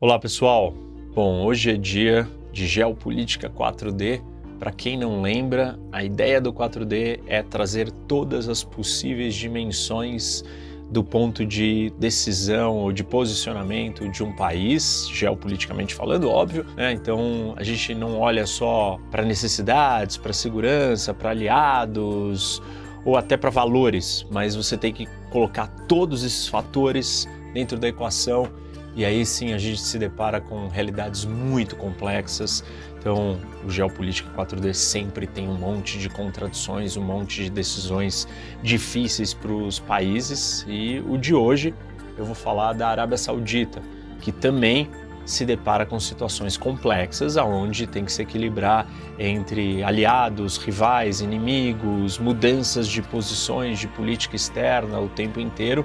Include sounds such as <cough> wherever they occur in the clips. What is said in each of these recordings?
Olá pessoal, bom, hoje é dia de Geopolítica 4D. Para quem não lembra, a ideia do 4D é trazer todas as possíveis dimensões do ponto de decisão ou de posicionamento de um país, geopoliticamente falando, óbvio. Né? Então a gente não olha só para necessidades, para segurança, para aliados ou até para valores, mas você tem que colocar todos esses fatores dentro da equação e aí sim a gente se depara com realidades muito complexas. Então, o Geopolítica 4D sempre tem um monte de contradições, um monte de decisões difíceis para os países. E o de hoje eu vou falar da Arábia Saudita, que também se depara com situações complexas, aonde tem que se equilibrar entre aliados, rivais, inimigos, mudanças de posições, de política externa o tempo inteiro.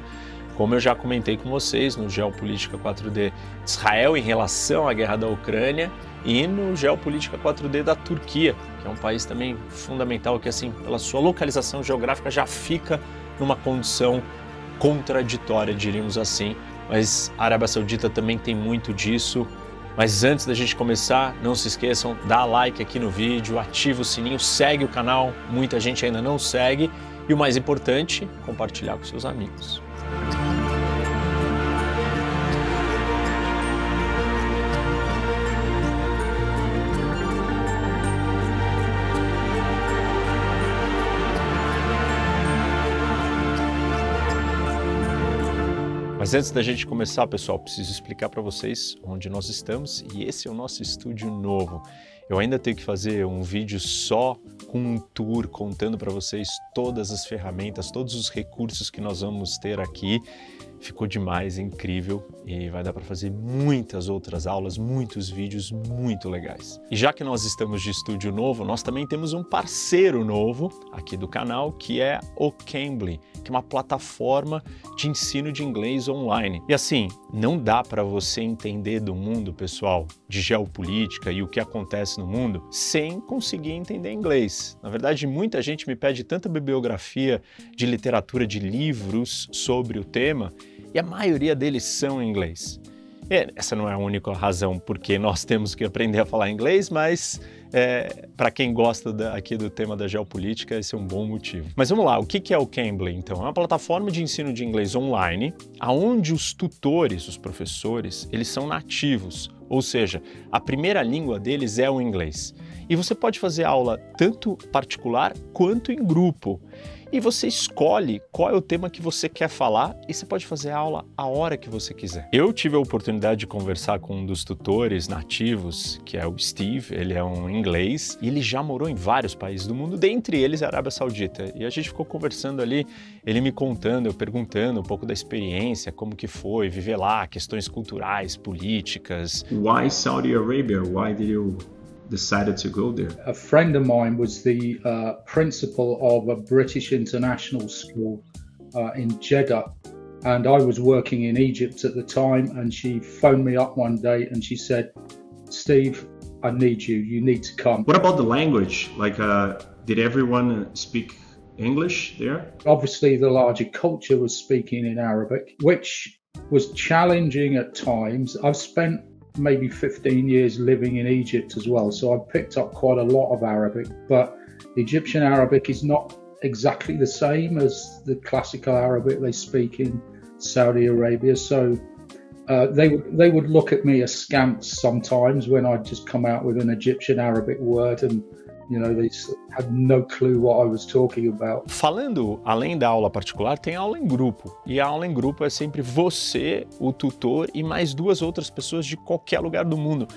Como eu já comentei com vocês no Geopolítica 4D Israel em relação à guerra da Ucrânia e no Geopolítica 4D da Turquia, que é um país também fundamental que assim, pela sua localização geográfica já fica numa condição contraditória, diríamos assim. Mas a Arábia Saudita também tem muito disso. Mas antes da gente começar, não se esqueçam, dá like aqui no vídeo, ativa o sininho, segue o canal, muita gente ainda não segue, e o mais importante, compartilhar com seus amigos. Mas antes da gente começar, pessoal, preciso explicar para vocês onde nós estamos e esse é o nosso estúdio novo. Eu ainda tenho que fazer um vídeo só com um tour contando para vocês todas as ferramentas, todos os recursos que nós vamos ter aqui. Ficou demais, é incrível e vai dar para fazer muitas outras aulas, muitos vídeos muito legais. E já que nós estamos de estúdio novo, nós também temos um parceiro novo aqui do canal, que é o Cambly, que é uma plataforma de ensino de inglês online. E assim, não dá para você entender do mundo, pessoal, de geopolítica e o que acontece no mundo sem conseguir entender inglês. Na verdade, muita gente me pede tanta bibliografia de literatura de livros sobre o tema e a maioria deles são em inglês. E é, essa não é a única razão porque nós temos que aprender a falar inglês, mas é, para quem gosta da, aqui do tema da geopolítica, esse é um bom motivo. Mas vamos lá, o que, que é o Cambly então? É uma plataforma de ensino de inglês online, aonde os tutores, os professores, eles são nativos, ou seja, a primeira língua deles é o inglês. E você pode fazer aula tanto particular quanto em grupo e você escolhe qual é o tema que você quer falar e você pode fazer a aula a hora que você quiser. Eu tive a oportunidade de conversar com um dos tutores nativos, que é o Steve, ele é um inglês e ele já morou em vários países do mundo, dentre eles a Arábia Saudita. E a gente ficou conversando ali, ele me contando, eu perguntando um pouco da experiência, como que foi viver lá, questões culturais, políticas. Why Saudi Arabia? Why did you decided to go there? A friend of mine was the uh, principal of a British international school uh, in Jeddah. And I was working in Egypt at the time. And she phoned me up one day and she said, Steve, I need you. You need to come. What about the language? Like, uh, did everyone speak English there? Obviously, the larger culture was speaking in Arabic, which was challenging at times. I've spent maybe 15 years living in Egypt as well. So I picked up quite a lot of Arabic, but Egyptian Arabic is not exactly the same as the classical Arabic they speak in Saudi Arabia. So uh, they would they would look at me askance sometimes when I'd just come out with an Egyptian Arabic word and You know, they had no clue what I was talking about. Falando além da aula particular, tem aula em grupo. E a aula em grupo é sempre você, o tutor e mais duas outras pessoas de qualquer lugar do mundo.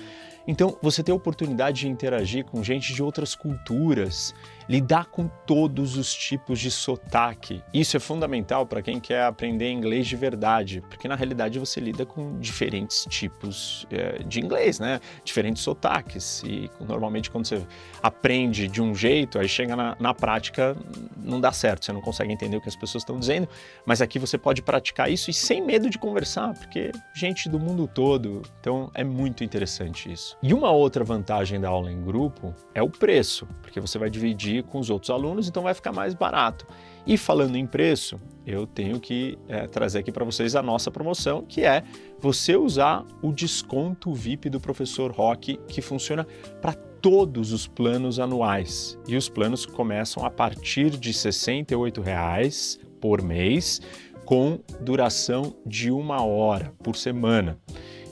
Então, você tem a oportunidade de interagir com gente de outras culturas lidar com todos os tipos de sotaque. Isso é fundamental para quem quer aprender inglês de verdade, porque na realidade você lida com diferentes tipos é, de inglês, né? Diferentes sotaques. E normalmente quando você aprende de um jeito, aí chega na, na prática, não dá certo, você não consegue entender o que as pessoas estão dizendo, mas aqui você pode praticar isso e sem medo de conversar, porque gente do mundo todo. Então é muito interessante isso. E uma outra vantagem da aula em grupo é o preço, porque você vai dividir dividir com os outros alunos, então vai ficar mais barato. E falando em preço, eu tenho que é, trazer aqui para vocês a nossa promoção, que é você usar o desconto VIP do professor Rock, que funciona para todos os planos anuais. E os planos começam a partir de R$ 68,00 por mês, com duração de uma hora por semana.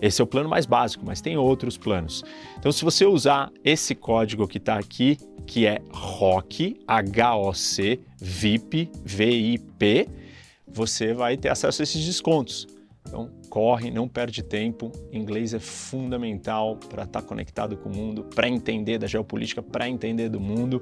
Esse é o plano mais básico, mas tem outros planos. Então, se você usar esse código que está aqui, que é ROC, H-O-C, VIP, V-I-P, você vai ter acesso a esses descontos. Então, corre, não perde tempo. Inglês é fundamental para estar tá conectado com o mundo, para entender da geopolítica, para entender do mundo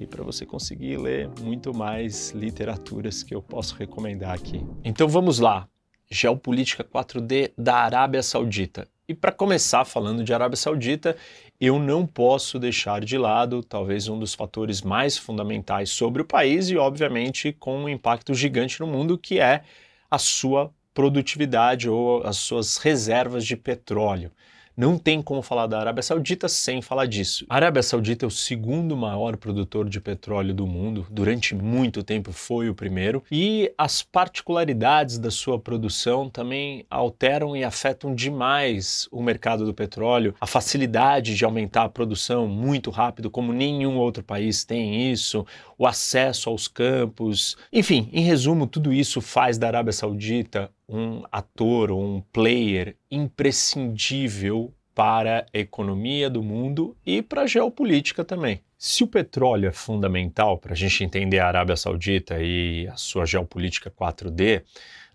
e para você conseguir ler muito mais literaturas que eu posso recomendar aqui. Então, vamos lá. Geopolítica 4D da Arábia Saudita. E para começar falando de Arábia Saudita, eu não posso deixar de lado talvez um dos fatores mais fundamentais sobre o país e, obviamente, com um impacto gigante no mundo, que é a sua produtividade ou as suas reservas de petróleo. Não tem como falar da Arábia Saudita sem falar disso. A Arábia Saudita é o segundo maior produtor de petróleo do mundo, durante muito tempo foi o primeiro, e as particularidades da sua produção também alteram e afetam demais o mercado do petróleo. A facilidade de aumentar a produção muito rápido, como nenhum outro país tem isso, o acesso aos campos. Enfim, em resumo, tudo isso faz da Arábia Saudita um ator ou um player imprescindível para a economia do mundo e para a geopolítica também. Se o petróleo é fundamental para a gente entender a Arábia Saudita e a sua geopolítica 4D,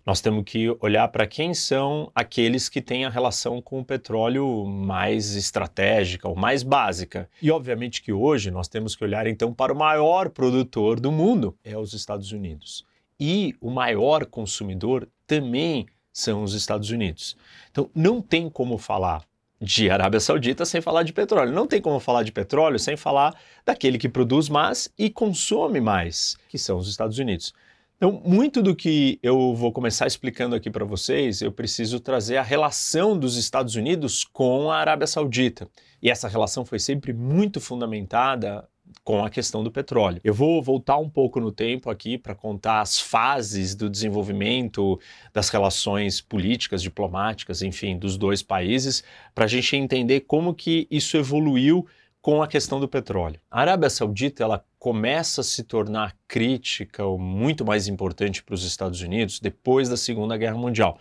nós temos que olhar para quem são aqueles que têm a relação com o petróleo mais estratégica ou mais básica. E obviamente que hoje nós temos que olhar então para o maior produtor do mundo, é os Estados Unidos. E o maior consumidor também são os Estados Unidos. Então, não tem como falar de Arábia Saudita sem falar de petróleo. Não tem como falar de petróleo sem falar daquele que produz mais e consome mais, que são os Estados Unidos. Então, muito do que eu vou começar explicando aqui para vocês, eu preciso trazer a relação dos Estados Unidos com a Arábia Saudita. E essa relação foi sempre muito fundamentada com a questão do petróleo. Eu vou voltar um pouco no tempo aqui para contar as fases do desenvolvimento das relações políticas, diplomáticas, enfim, dos dois países, para a gente entender como que isso evoluiu com a questão do petróleo. A Arábia Saudita ela começa a se tornar crítica ou muito mais importante para os Estados Unidos depois da Segunda Guerra Mundial.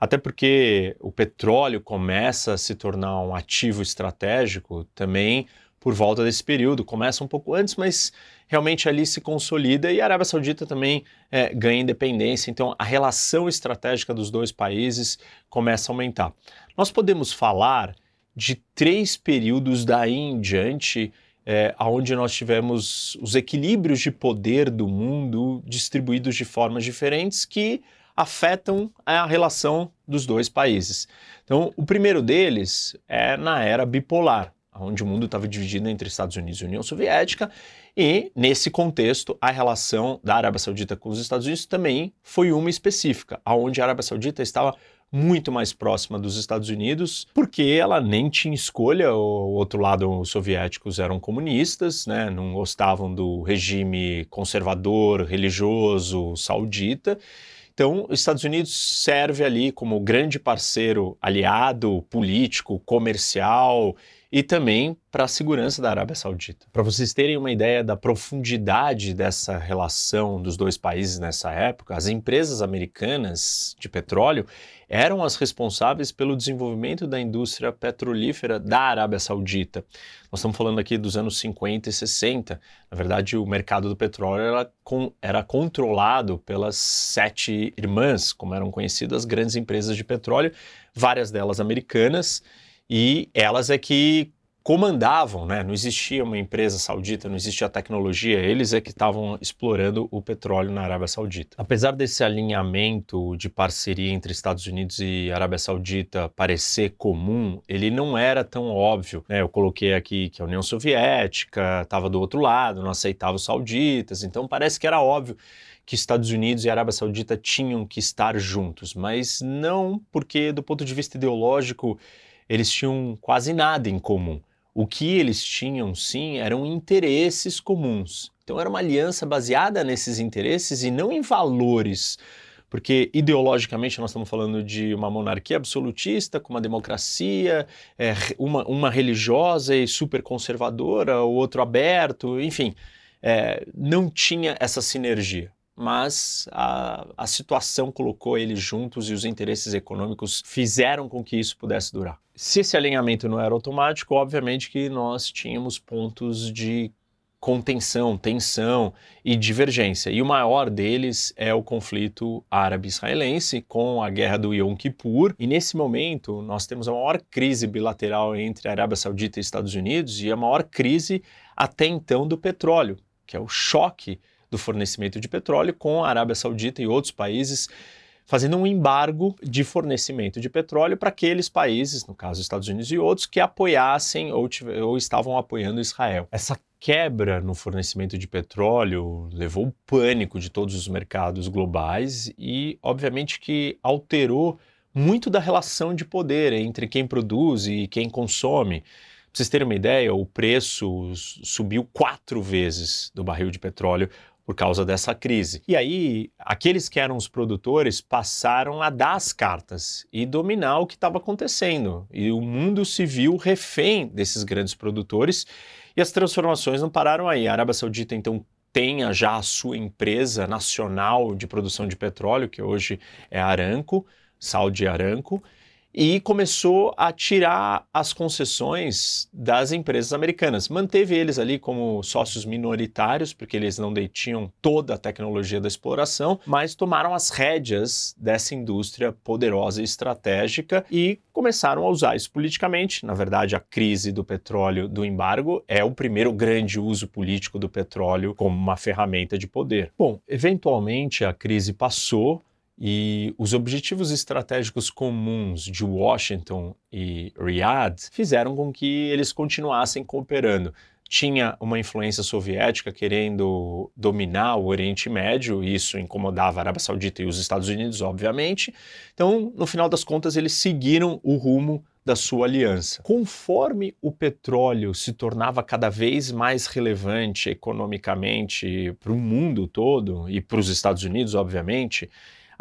Até porque o petróleo começa a se tornar um ativo estratégico também por volta desse período, começa um pouco antes, mas realmente ali se consolida e a Arábia Saudita também é, ganha independência, então a relação estratégica dos dois países começa a aumentar. Nós podemos falar de três períodos daí em diante, é, onde nós tivemos os equilíbrios de poder do mundo distribuídos de formas diferentes que afetam a relação dos dois países. Então, o primeiro deles é na era bipolar, onde o mundo estava dividido entre Estados Unidos e União Soviética, e nesse contexto a relação da Arábia Saudita com os Estados Unidos também foi uma específica, aonde a Arábia Saudita estava muito mais próxima dos Estados Unidos, porque ela nem tinha escolha. O outro lado, os soviéticos eram comunistas, né? não gostavam do regime conservador, religioso, saudita. Então, os Estados Unidos serve ali como grande parceiro aliado político, comercial e também para a segurança da Arábia Saudita. Para vocês terem uma ideia da profundidade dessa relação dos dois países nessa época, as empresas americanas de petróleo eram as responsáveis pelo desenvolvimento da indústria petrolífera da Arábia Saudita. Nós estamos falando aqui dos anos 50 e 60. Na verdade, o mercado do petróleo era, com, era controlado pelas sete irmãs, como eram conhecidas as grandes empresas de petróleo, várias delas americanas e elas é que comandavam, né? Não existia uma empresa saudita, não existia tecnologia, eles é que estavam explorando o petróleo na Arábia Saudita. Apesar desse alinhamento de parceria entre Estados Unidos e Arábia Saudita parecer comum, ele não era tão óbvio. Né? Eu coloquei aqui que a União Soviética estava do outro lado, não aceitava os sauditas, então parece que era óbvio que Estados Unidos e Arábia Saudita tinham que estar juntos, mas não porque do ponto de vista ideológico eles tinham quase nada em comum. O que eles tinham, sim, eram interesses comuns. Então era uma aliança baseada nesses interesses e não em valores, porque ideologicamente nós estamos falando de uma monarquia absolutista com uma democracia, é, uma, uma religiosa e super conservadora, o outro aberto, enfim, é, não tinha essa sinergia mas a, a situação colocou eles juntos e os interesses econômicos fizeram com que isso pudesse durar. Se esse alinhamento não era automático, obviamente que nós tínhamos pontos de contenção, tensão e divergência. E o maior deles é o conflito árabe-israelense com a guerra do Yom Kippur. E nesse momento, nós temos a maior crise bilateral entre a Arábia Saudita e Estados Unidos e a maior crise até então do petróleo, que é o choque do fornecimento de petróleo com a Arábia Saudita e outros países fazendo um embargo de fornecimento de petróleo para aqueles países, no caso Estados Unidos e outros, que apoiassem ou, ou estavam apoiando Israel. Essa quebra no fornecimento de petróleo levou o pânico de todos os mercados globais e, obviamente, que alterou muito da relação de poder entre quem produz e quem consome. Para vocês terem uma ideia, o preço subiu quatro vezes do barril de petróleo por causa dessa crise. E aí, aqueles que eram os produtores passaram a dar as cartas e dominar o que estava acontecendo. E o mundo se viu refém desses grandes produtores e as transformações não pararam aí. A Arábia Saudita, então, tenha já a sua empresa nacional de produção de petróleo, que hoje é Aranco, Saudi Aranco e começou a tirar as concessões das empresas americanas. Manteve eles ali como sócios minoritários, porque eles não detinham toda a tecnologia da exploração, mas tomaram as rédeas dessa indústria poderosa e estratégica e começaram a usar isso politicamente. Na verdade, a crise do petróleo do embargo é o primeiro grande uso político do petróleo como uma ferramenta de poder. Bom, eventualmente a crise passou e os objetivos estratégicos comuns de Washington e Riyadh fizeram com que eles continuassem cooperando. Tinha uma influência soviética querendo dominar o Oriente Médio, e isso incomodava a Arábia Saudita e os Estados Unidos, obviamente. Então, no final das contas, eles seguiram o rumo da sua aliança. Conforme o petróleo se tornava cada vez mais relevante economicamente para o mundo todo e para os Estados Unidos, obviamente,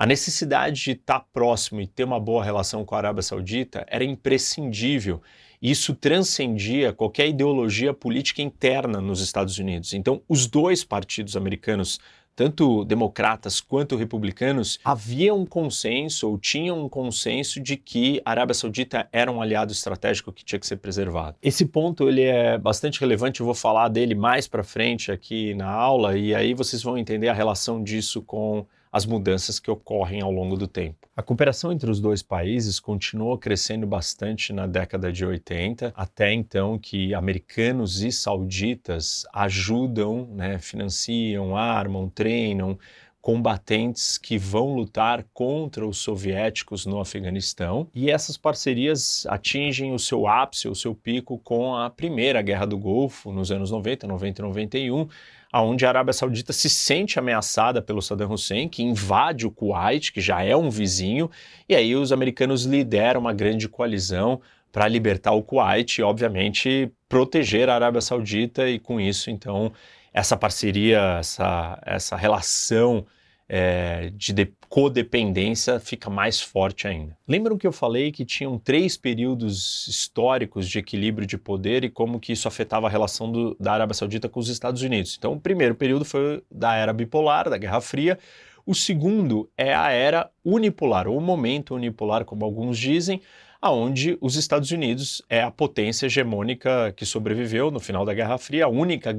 a necessidade de estar próximo e ter uma boa relação com a Arábia Saudita era imprescindível. Isso transcendia qualquer ideologia política interna nos Estados Unidos. Então, os dois partidos americanos tanto democratas quanto republicanos, haviam um consenso ou tinham um consenso de que a Arábia Saudita era um aliado estratégico que tinha que ser preservado. Esse ponto ele é bastante relevante, eu vou falar dele mais para frente aqui na aula e aí vocês vão entender a relação disso com as mudanças que ocorrem ao longo do tempo. A cooperação entre os dois países continuou crescendo bastante na década de 80, até então que americanos e sauditas ajudam, né, financiam, armam, treinam combatentes que vão lutar contra os soviéticos no Afeganistão. E essas parcerias atingem o seu ápice, o seu pico com a Primeira Guerra do Golfo nos anos 90, 90 e 91 aonde a Arábia Saudita se sente ameaçada pelo Saddam Hussein, que invade o Kuwait, que já é um vizinho, e aí os americanos lideram uma grande coalizão para libertar o Kuwait e, obviamente, proteger a Arábia Saudita e, com isso, então, essa parceria, essa, essa relação é, de, de codependência fica mais forte ainda. Lembram que eu falei que tinham três períodos históricos de equilíbrio de poder e como que isso afetava a relação do, da Arábia Saudita com os Estados Unidos? Então, o primeiro período foi da era bipolar, da Guerra Fria. O segundo é a era unipolar, ou momento unipolar, como alguns dizem, aonde os Estados Unidos é a potência hegemônica que sobreviveu no final da Guerra Fria, a única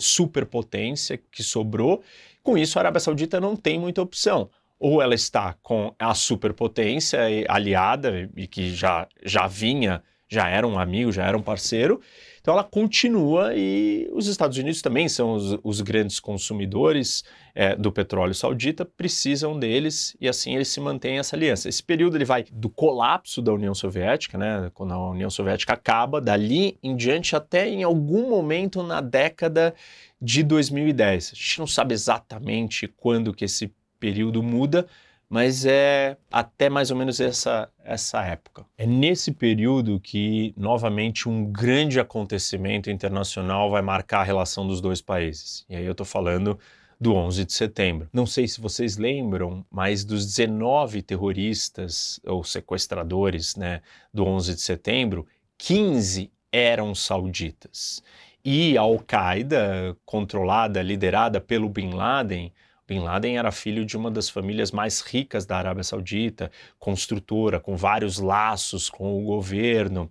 superpotência que sobrou com isso, a Arábia Saudita não tem muita opção. Ou ela está com a superpotência aliada e que já, já vinha, já era um amigo, já era um parceiro, então ela continua e os Estados Unidos também são os, os grandes consumidores é, do petróleo saudita, precisam deles e assim eles se mantêm essa aliança. Esse período ele vai do colapso da União Soviética, né, quando a União Soviética acaba, dali em diante até em algum momento na década de 2010. A gente não sabe exatamente quando que esse período muda, mas é até mais ou menos essa, essa época. É nesse período que, novamente, um grande acontecimento internacional vai marcar a relação dos dois países. E aí eu estou falando do 11 de setembro. Não sei se vocês lembram, mas dos 19 terroristas ou sequestradores né, do 11 de setembro, 15 eram sauditas. E a Al-Qaeda, controlada, liderada pelo Bin Laden, Bin Laden era filho de uma das famílias mais ricas da Arábia Saudita, construtora, com vários laços com o governo.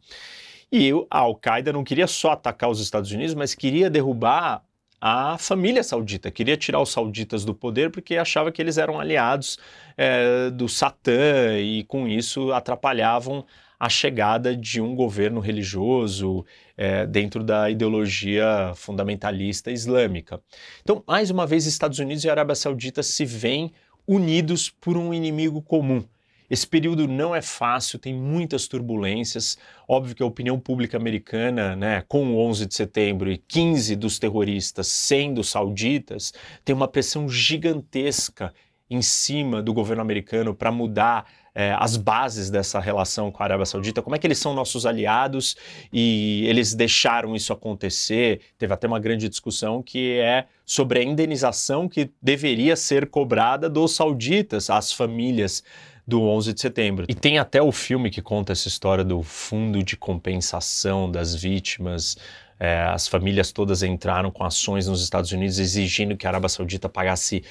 E a Al-Qaeda não queria só atacar os Estados Unidos, mas queria derrubar a família saudita, queria tirar os sauditas do poder porque achava que eles eram aliados é, do Satã e com isso atrapalhavam a chegada de um governo religioso é, dentro da ideologia fundamentalista islâmica. Então, mais uma vez, Estados Unidos e Arábia Saudita se veem unidos por um inimigo comum. Esse período não é fácil, tem muitas turbulências. Óbvio que a opinião pública americana, né, com o 11 de setembro e 15 dos terroristas sendo sauditas, tem uma pressão gigantesca em cima do governo americano para mudar é, as bases dessa relação com a Arábia Saudita, como é que eles são nossos aliados e eles deixaram isso acontecer. Teve até uma grande discussão que é sobre a indenização que deveria ser cobrada dos sauditas, às famílias do 11 de setembro. E tem até o filme que conta essa história do fundo de compensação das vítimas. É, as famílias todas entraram com ações nos Estados Unidos exigindo que a Arábia Saudita pagasse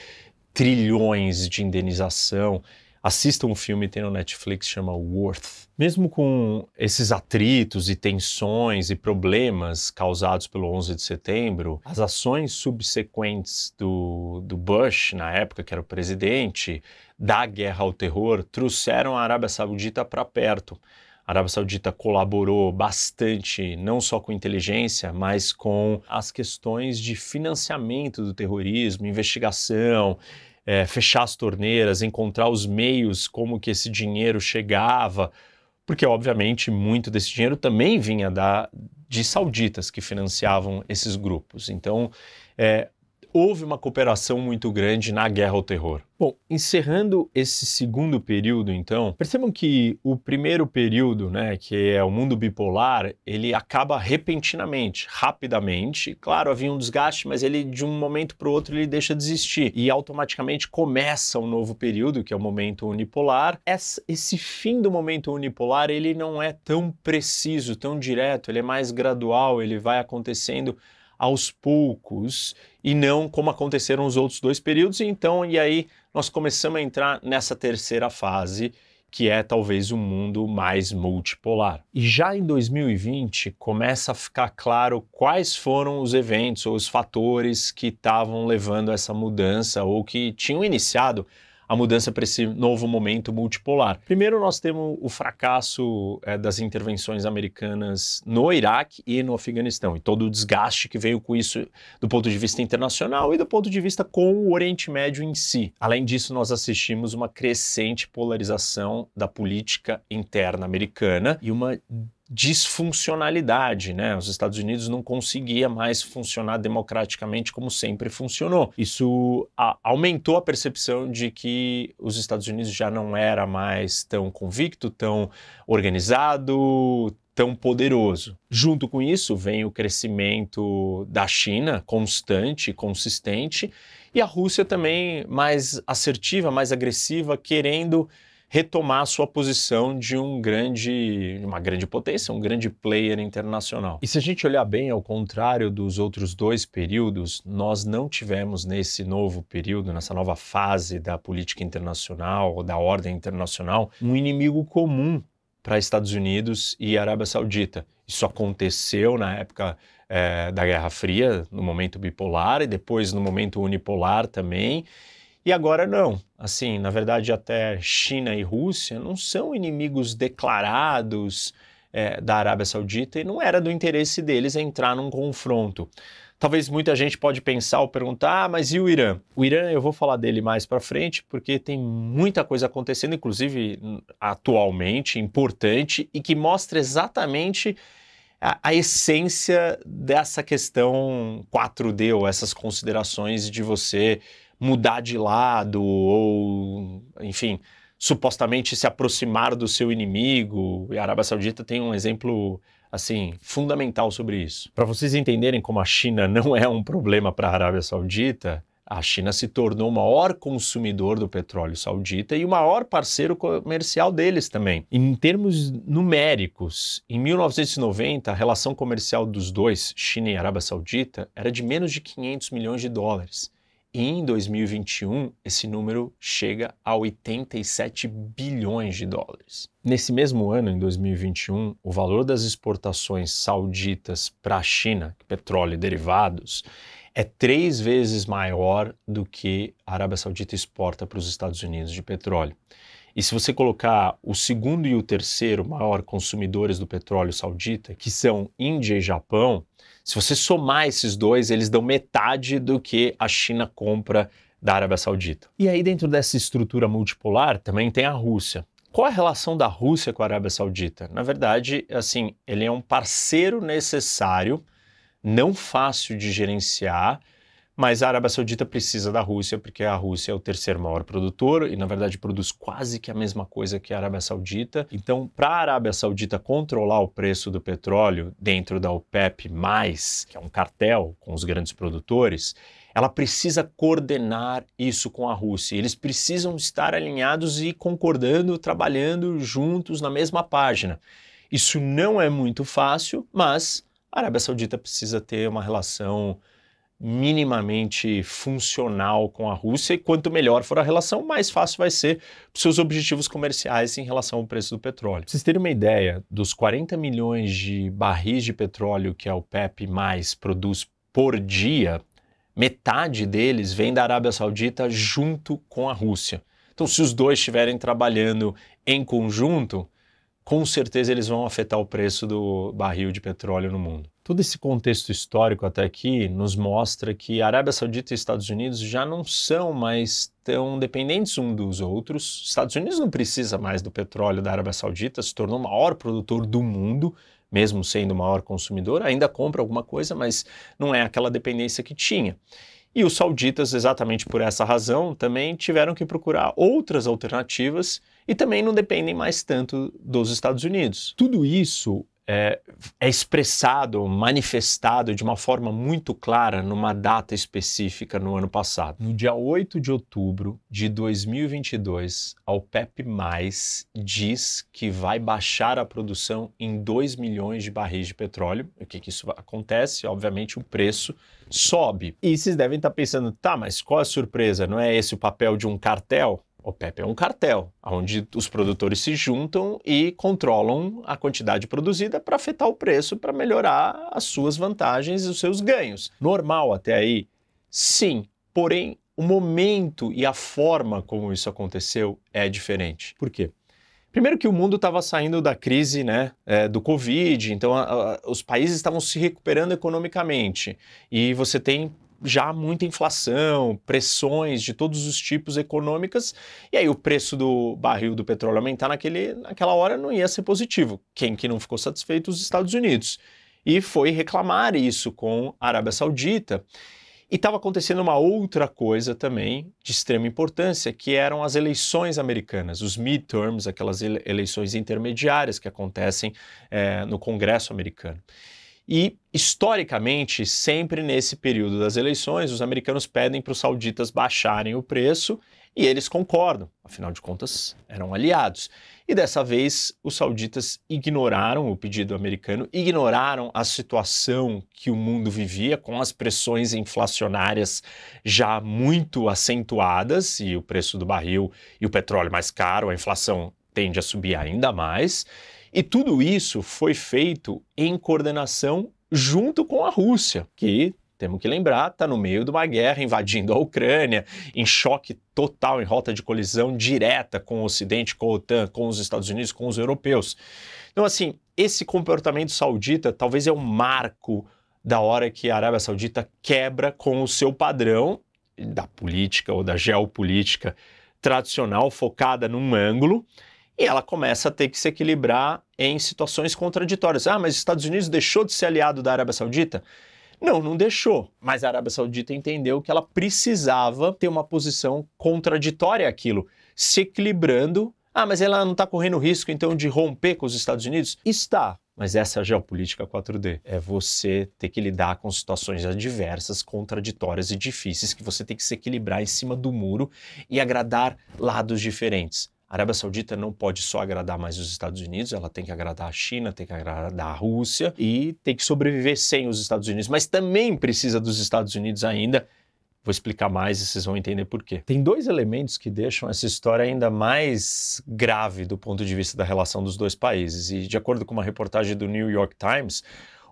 trilhões de indenização. Assista um filme, tem no Netflix, chama Worth. Mesmo com esses atritos e tensões e problemas causados pelo 11 de setembro, as ações subsequentes do, do Bush, na época que era o presidente, da guerra ao terror, trouxeram a Arábia Saudita para perto. A Arábia Saudita colaborou bastante, não só com inteligência, mas com as questões de financiamento do terrorismo, investigação, é, fechar as torneiras, encontrar os meios como que esse dinheiro chegava, porque obviamente muito desse dinheiro também vinha da, de sauditas que financiavam esses grupos. Então, é, houve uma cooperação muito grande na guerra ao terror. Bom, encerrando esse segundo período, então, percebam que o primeiro período, né, que é o mundo bipolar, ele acaba repentinamente, rapidamente. Claro, havia um desgaste, mas ele de um momento para o outro ele deixa de existir e automaticamente começa um novo período, que é o momento unipolar. Esse fim do momento unipolar ele não é tão preciso, tão direto, ele é mais gradual, ele vai acontecendo aos poucos e não como aconteceram os outros dois períodos. Então, e aí nós começamos a entrar nessa terceira fase, que é talvez o um mundo mais multipolar. E já em 2020 começa a ficar claro quais foram os eventos ou os fatores que estavam levando a essa mudança ou que tinham iniciado a mudança para esse novo momento multipolar. Primeiro, nós temos o fracasso é, das intervenções americanas no Iraque e no Afeganistão, e todo o desgaste que veio com isso do ponto de vista internacional e do ponto de vista com o Oriente Médio em si. Além disso, nós assistimos uma crescente polarização da política interna americana e uma disfuncionalidade, né? Os Estados Unidos não conseguia mais funcionar democraticamente como sempre funcionou. Isso a, aumentou a percepção de que os Estados Unidos já não era mais tão convicto, tão organizado, tão poderoso. Junto com isso vem o crescimento da China constante, consistente, e a Rússia também mais assertiva, mais agressiva, querendo retomar a sua posição de um grande, uma grande potência, um grande player internacional. E se a gente olhar bem, ao contrário dos outros dois períodos, nós não tivemos nesse novo período, nessa nova fase da política internacional ou da ordem internacional, um inimigo comum para Estados Unidos e Arábia Saudita. Isso aconteceu na época é, da Guerra Fria, no momento bipolar e depois no momento unipolar também. E agora não. Assim, na verdade, até China e Rússia não são inimigos declarados é, da Arábia Saudita e não era do interesse deles entrar num confronto. Talvez muita gente pode pensar ou perguntar, ah, mas e o Irã? O Irã eu vou falar dele mais para frente, porque tem muita coisa acontecendo, inclusive atualmente, importante e que mostra exatamente a, a essência dessa questão 4D ou essas considerações de você mudar de lado ou, enfim, supostamente se aproximar do seu inimigo. E a Arábia Saudita tem um exemplo assim fundamental sobre isso. Para vocês entenderem como a China não é um problema para a Arábia Saudita, a China se tornou o maior consumidor do petróleo saudita e o maior parceiro comercial deles também. Em termos numéricos, em 1990, a relação comercial dos dois, China e Arábia Saudita, era de menos de 500 milhões de dólares. E em 2021, esse número chega a 87 bilhões de dólares. Nesse mesmo ano, em 2021, o valor das exportações sauditas para a China, petróleo e derivados, é três vezes maior do que a Arábia Saudita exporta para os Estados Unidos de petróleo. E se você colocar o segundo e o terceiro maior consumidores do petróleo saudita, que são Índia e Japão, se você somar esses dois, eles dão metade do que a China compra da Arábia Saudita. E aí, dentro dessa estrutura multipolar, também tem a Rússia. Qual a relação da Rússia com a Arábia Saudita? Na verdade, assim, ele é um parceiro necessário, não fácil de gerenciar, mas a Arábia Saudita precisa da Rússia, porque a Rússia é o terceiro maior produtor e, na verdade, produz quase que a mesma coisa que a Arábia Saudita. Então, para a Arábia Saudita controlar o preço do petróleo dentro da OPEP, que é um cartel com os grandes produtores, ela precisa coordenar isso com a Rússia. Eles precisam estar alinhados e concordando, trabalhando juntos na mesma página. Isso não é muito fácil, mas a Arábia Saudita precisa ter uma relação minimamente funcional com a Rússia e quanto melhor for a relação, mais fácil vai ser para seus objetivos comerciais em relação ao preço do petróleo. Pra vocês terem uma ideia, dos 40 milhões de barris de petróleo que a OPEP mais produz por dia, metade deles vem da Arábia Saudita junto com a Rússia. Então, se os dois estiverem trabalhando em conjunto, com certeza eles vão afetar o preço do barril de petróleo no mundo. Todo esse contexto histórico até aqui nos mostra que a Arábia Saudita e Estados Unidos já não são mais tão dependentes um dos outros. Estados Unidos não precisa mais do petróleo da Arábia Saudita, se tornou o maior produtor do mundo, mesmo sendo o maior consumidor, ainda compra alguma coisa, mas não é aquela dependência que tinha. E os sauditas, exatamente por essa razão, também tiveram que procurar outras alternativas e também não dependem mais tanto dos Estados Unidos. Tudo isso é, é, expressado, manifestado de uma forma muito clara numa data específica no ano passado. No dia 8 de outubro de 2022, a OPEP+, diz que vai baixar a produção em 2 milhões de barris de petróleo. O que, que isso acontece? Obviamente o preço sobe. E vocês devem estar pensando, tá, mas qual a surpresa? Não é esse o papel de um cartel? OPEP é um cartel, onde os produtores se juntam e controlam a quantidade produzida para afetar o preço, para melhorar as suas vantagens e os seus ganhos. Normal até aí? Sim, porém o momento e a forma como isso aconteceu é diferente. Por quê? Primeiro que o mundo estava saindo da crise né, é, do Covid, então a, a, os países estavam se recuperando economicamente. E você tem já muita inflação, pressões de todos os tipos econômicas, e aí o preço do barril do petróleo aumentar naquele, naquela hora não ia ser positivo. Quem que não ficou satisfeito? Os Estados Unidos. E foi reclamar isso com a Arábia Saudita. E estava acontecendo uma outra coisa também de extrema importância, que eram as eleições americanas, os midterms, aquelas eleições intermediárias que acontecem é, no Congresso americano. E, historicamente, sempre nesse período das eleições, os americanos pedem para os sauditas baixarem o preço e eles concordam, afinal de contas, eram aliados. E dessa vez, os sauditas ignoraram o pedido americano, ignoraram a situação que o mundo vivia, com as pressões inflacionárias já muito acentuadas e o preço do barril e o petróleo mais caro, a inflação tende a subir ainda mais. E tudo isso foi feito em coordenação junto com a Rússia, que temos que lembrar, está no meio de uma guerra invadindo a Ucrânia, em choque total, em rota de colisão direta com o Ocidente, com a OTAN, com os Estados Unidos, com os europeus. Então, assim, esse comportamento saudita talvez é um marco da hora que a Arábia Saudita quebra com o seu padrão da política ou da geopolítica tradicional, focada num ângulo, e ela começa a ter que se equilibrar em situações contraditórias. Ah, mas os Estados Unidos deixou de ser aliado da Arábia Saudita? Não, não deixou. Mas a Arábia Saudita entendeu que ela precisava ter uma posição contraditória àquilo, se equilibrando. Ah, mas ela não está correndo risco então de romper com os Estados Unidos? Está, mas essa é a geopolítica 4D. É você ter que lidar com situações adversas, contraditórias e difíceis que você tem que se equilibrar em cima do muro e agradar lados diferentes. A Arábia Saudita não pode só agradar mais os Estados Unidos, ela tem que agradar a China, tem que agradar a Rússia e tem que sobreviver sem os Estados Unidos, mas também precisa dos Estados Unidos ainda. Vou explicar mais e vocês vão entender por quê. Tem dois elementos que deixam essa história ainda mais grave do ponto de vista da relação dos dois países. E de acordo com uma reportagem do New York Times,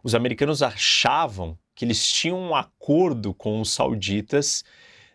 os americanos achavam que eles tinham um acordo com os sauditas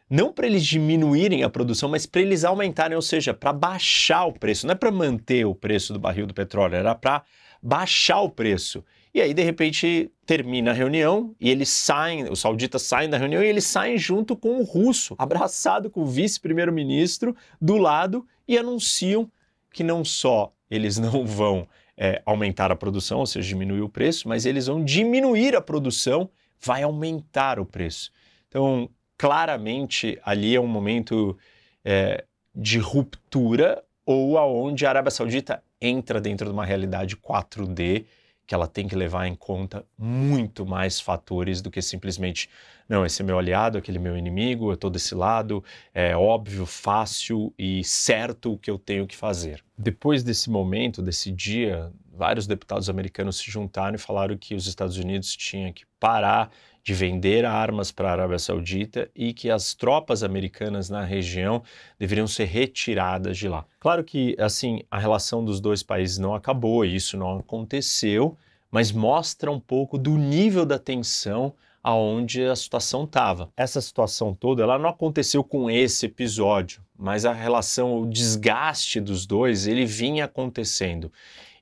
não para eles diminuírem a produção, mas para eles aumentarem, ou seja, para baixar o preço. Não é para manter o preço do barril do petróleo, era para baixar o preço. E aí, de repente, termina a reunião e eles saem, os sauditas saem da reunião e eles saem junto com o russo, <laughs> abraçado com o vice-primeiro-ministro do lado e anunciam que não só eles não vão é, aumentar a produção, ou seja, diminuir o preço, mas eles vão diminuir a produção, vai aumentar o preço. Então, claramente ali é um momento é, de ruptura ou aonde a Arábia Saudita entra dentro de uma realidade 4D que ela tem que levar em conta muito mais fatores do que simplesmente, não, esse é meu aliado, aquele meu inimigo, eu estou desse lado, é óbvio, fácil e certo o que eu tenho que fazer. Depois desse momento, desse dia, vários deputados americanos se juntaram e falaram que os Estados Unidos tinham que parar de vender armas para a Arábia Saudita e que as tropas americanas na região deveriam ser retiradas de lá. Claro que, assim, a relação dos dois países não acabou, isso não aconteceu, mas mostra um pouco do nível da tensão aonde a situação estava. Essa situação toda, ela não aconteceu com esse episódio, mas a relação, o desgaste dos dois, ele vinha acontecendo.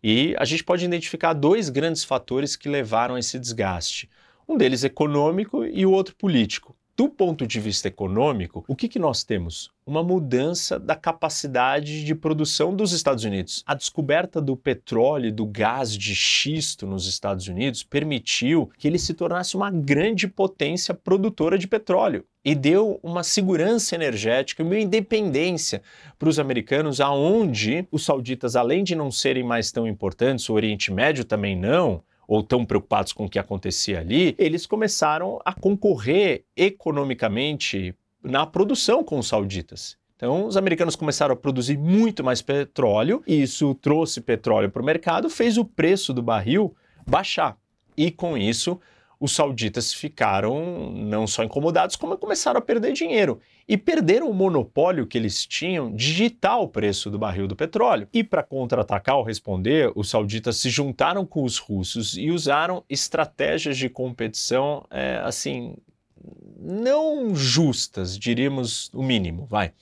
E a gente pode identificar dois grandes fatores que levaram a esse desgaste. Um deles econômico e o outro político. Do ponto de vista econômico, o que, que nós temos? Uma mudança da capacidade de produção dos Estados Unidos. A descoberta do petróleo e do gás de xisto nos Estados Unidos permitiu que ele se tornasse uma grande potência produtora de petróleo e deu uma segurança energética e uma independência para os americanos, aonde os sauditas, além de não serem mais tão importantes, o Oriente Médio também não, ou tão preocupados com o que acontecia ali, eles começaram a concorrer economicamente na produção com os sauditas. Então, os americanos começaram a produzir muito mais petróleo, e isso trouxe petróleo para o mercado, fez o preço do barril baixar. E com isso, os sauditas ficaram não só incomodados, como começaram a perder dinheiro e perderam o monopólio que eles tinham de digitar o preço do barril do petróleo. E para contra-atacar ou responder, os sauditas se juntaram com os russos e usaram estratégias de competição é, assim não justas, diríamos o mínimo, vai.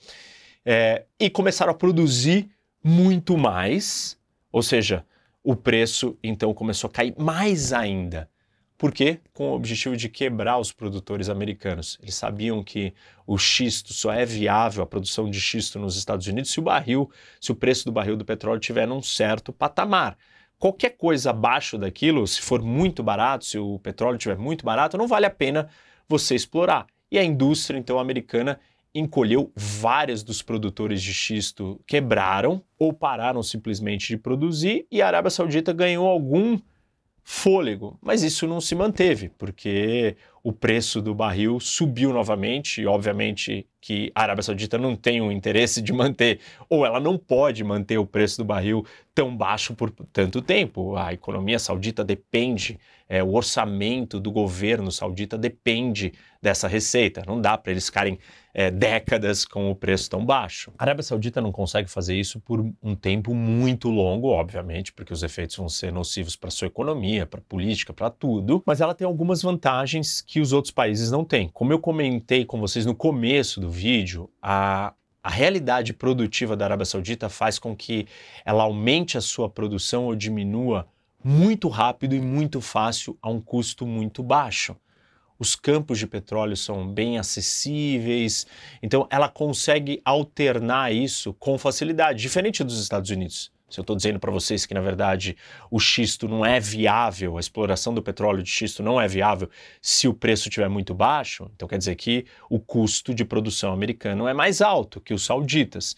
É, e começaram a produzir muito mais, ou seja, o preço então começou a cair mais ainda. Por quê? Com o objetivo de quebrar os produtores americanos. Eles sabiam que o xisto só é viável, a produção de xisto nos Estados Unidos, se o barril, se o preço do barril do petróleo estiver num certo patamar. Qualquer coisa abaixo daquilo, se for muito barato, se o petróleo tiver muito barato, não vale a pena você explorar. E a indústria, então, americana encolheu, vários dos produtores de xisto quebraram ou pararam simplesmente de produzir, e a Arábia Saudita ganhou algum fôlego. Mas isso não se manteve, porque o preço do barril subiu novamente, e obviamente que a Arábia Saudita não tem o interesse de manter, ou ela não pode manter o preço do barril tão baixo por tanto tempo. A economia saudita depende, é, o orçamento do governo saudita depende dessa receita. Não dá para eles ficarem é, décadas com o preço tão baixo. A Arábia Saudita não consegue fazer isso por um tempo muito longo, obviamente, porque os efeitos vão ser nocivos para sua economia, para a política, para tudo, mas ela tem algumas vantagens que os outros países não têm. Como eu comentei com vocês no começo do vídeo, a a realidade produtiva da Arábia Saudita faz com que ela aumente a sua produção ou diminua muito rápido e muito fácil a um custo muito baixo os campos de petróleo são bem acessíveis, então ela consegue alternar isso com facilidade, diferente dos Estados Unidos. Se eu estou dizendo para vocês que, na verdade, o xisto não é viável, a exploração do petróleo de xisto não é viável se o preço estiver muito baixo, então quer dizer que o custo de produção americano é mais alto que os sauditas.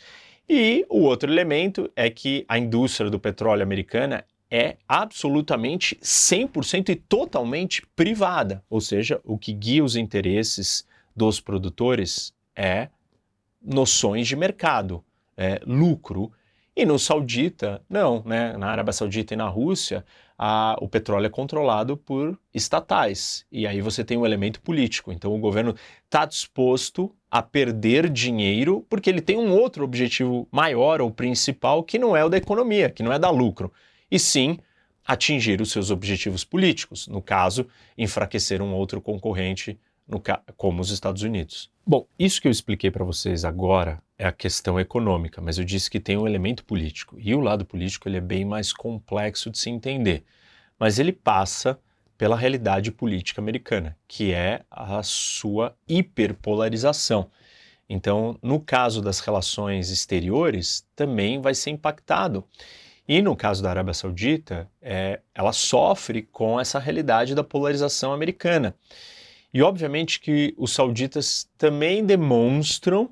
E o outro elemento é que a indústria do petróleo americana é absolutamente 100% e totalmente privada. Ou seja, o que guia os interesses dos produtores é noções de mercado, é lucro. E no Saudita, não, né? Na Arábia Saudita e na Rússia, a, o petróleo é controlado por estatais. E aí você tem um elemento político. Então o governo está disposto a perder dinheiro porque ele tem um outro objetivo maior ou principal que não é o da economia, que não é dar lucro, e sim atingir os seus objetivos políticos, no caso, enfraquecer um outro concorrente, ca... como os Estados Unidos. Bom, isso que eu expliquei para vocês agora é a questão econômica, mas eu disse que tem um elemento político, e o lado político ele é bem mais complexo de se entender, mas ele passa pela realidade política americana, que é a sua hiperpolarização. Então, no caso das relações exteriores, também vai ser impactado. E no caso da Arábia Saudita, é, ela sofre com essa realidade da polarização americana. E obviamente que os sauditas também demonstram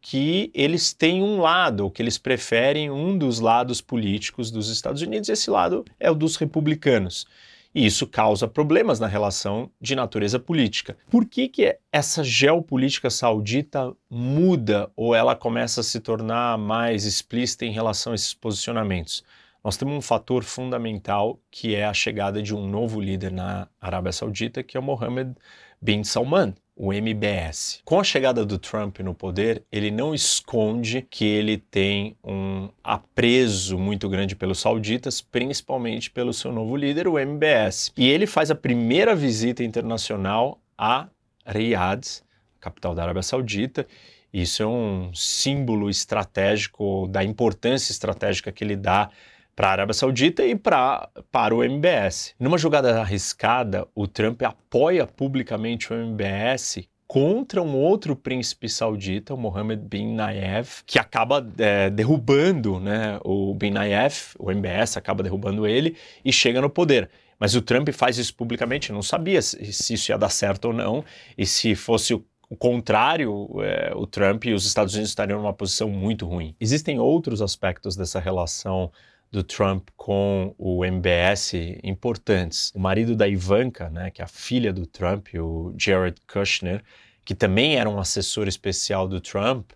que eles têm um lado, que eles preferem um dos lados políticos dos Estados Unidos, e esse lado é o dos republicanos. E isso causa problemas na relação de natureza política. Por que, que essa geopolítica saudita muda ou ela começa a se tornar mais explícita em relação a esses posicionamentos? nós temos um fator fundamental que é a chegada de um novo líder na Arábia Saudita, que é o Mohammed bin Salman, o MBS. Com a chegada do Trump no poder, ele não esconde que ele tem um apreço muito grande pelos sauditas, principalmente pelo seu novo líder, o MBS. E ele faz a primeira visita internacional a Riyadh, capital da Arábia Saudita. Isso é um símbolo estratégico da importância estratégica que ele dá para a Arábia Saudita e pra, para o MBS. Numa jogada arriscada, o Trump apoia publicamente o MBS contra um outro príncipe saudita, o Mohammed bin Nayef, que acaba é, derrubando né, o bin Nayef, o MBS acaba derrubando ele e chega no poder. Mas o Trump faz isso publicamente, não sabia se, se isso ia dar certo ou não, e se fosse o o contrário, é, o Trump e os Estados Unidos estariam numa posição muito ruim. Existem outros aspectos dessa relação do Trump com o MBS importantes. O marido da Ivanka, né, que é a filha do Trump, o Jared Kushner, que também era um assessor especial do Trump,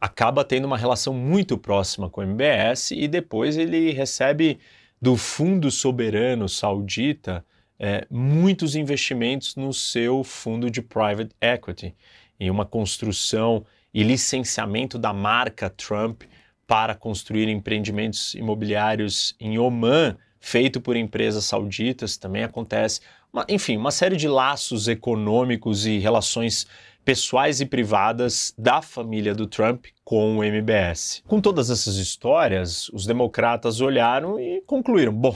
acaba tendo uma relação muito próxima com o MBS e depois ele recebe do fundo soberano saudita é, muitos investimentos no seu fundo de private equity em uma construção e licenciamento da marca Trump para construir empreendimentos imobiliários em Oman, feito por empresas sauditas, também acontece. Uma, enfim, uma série de laços econômicos e relações pessoais e privadas da família do Trump com o MBS. Com todas essas histórias, os democratas olharam e concluíram: bom,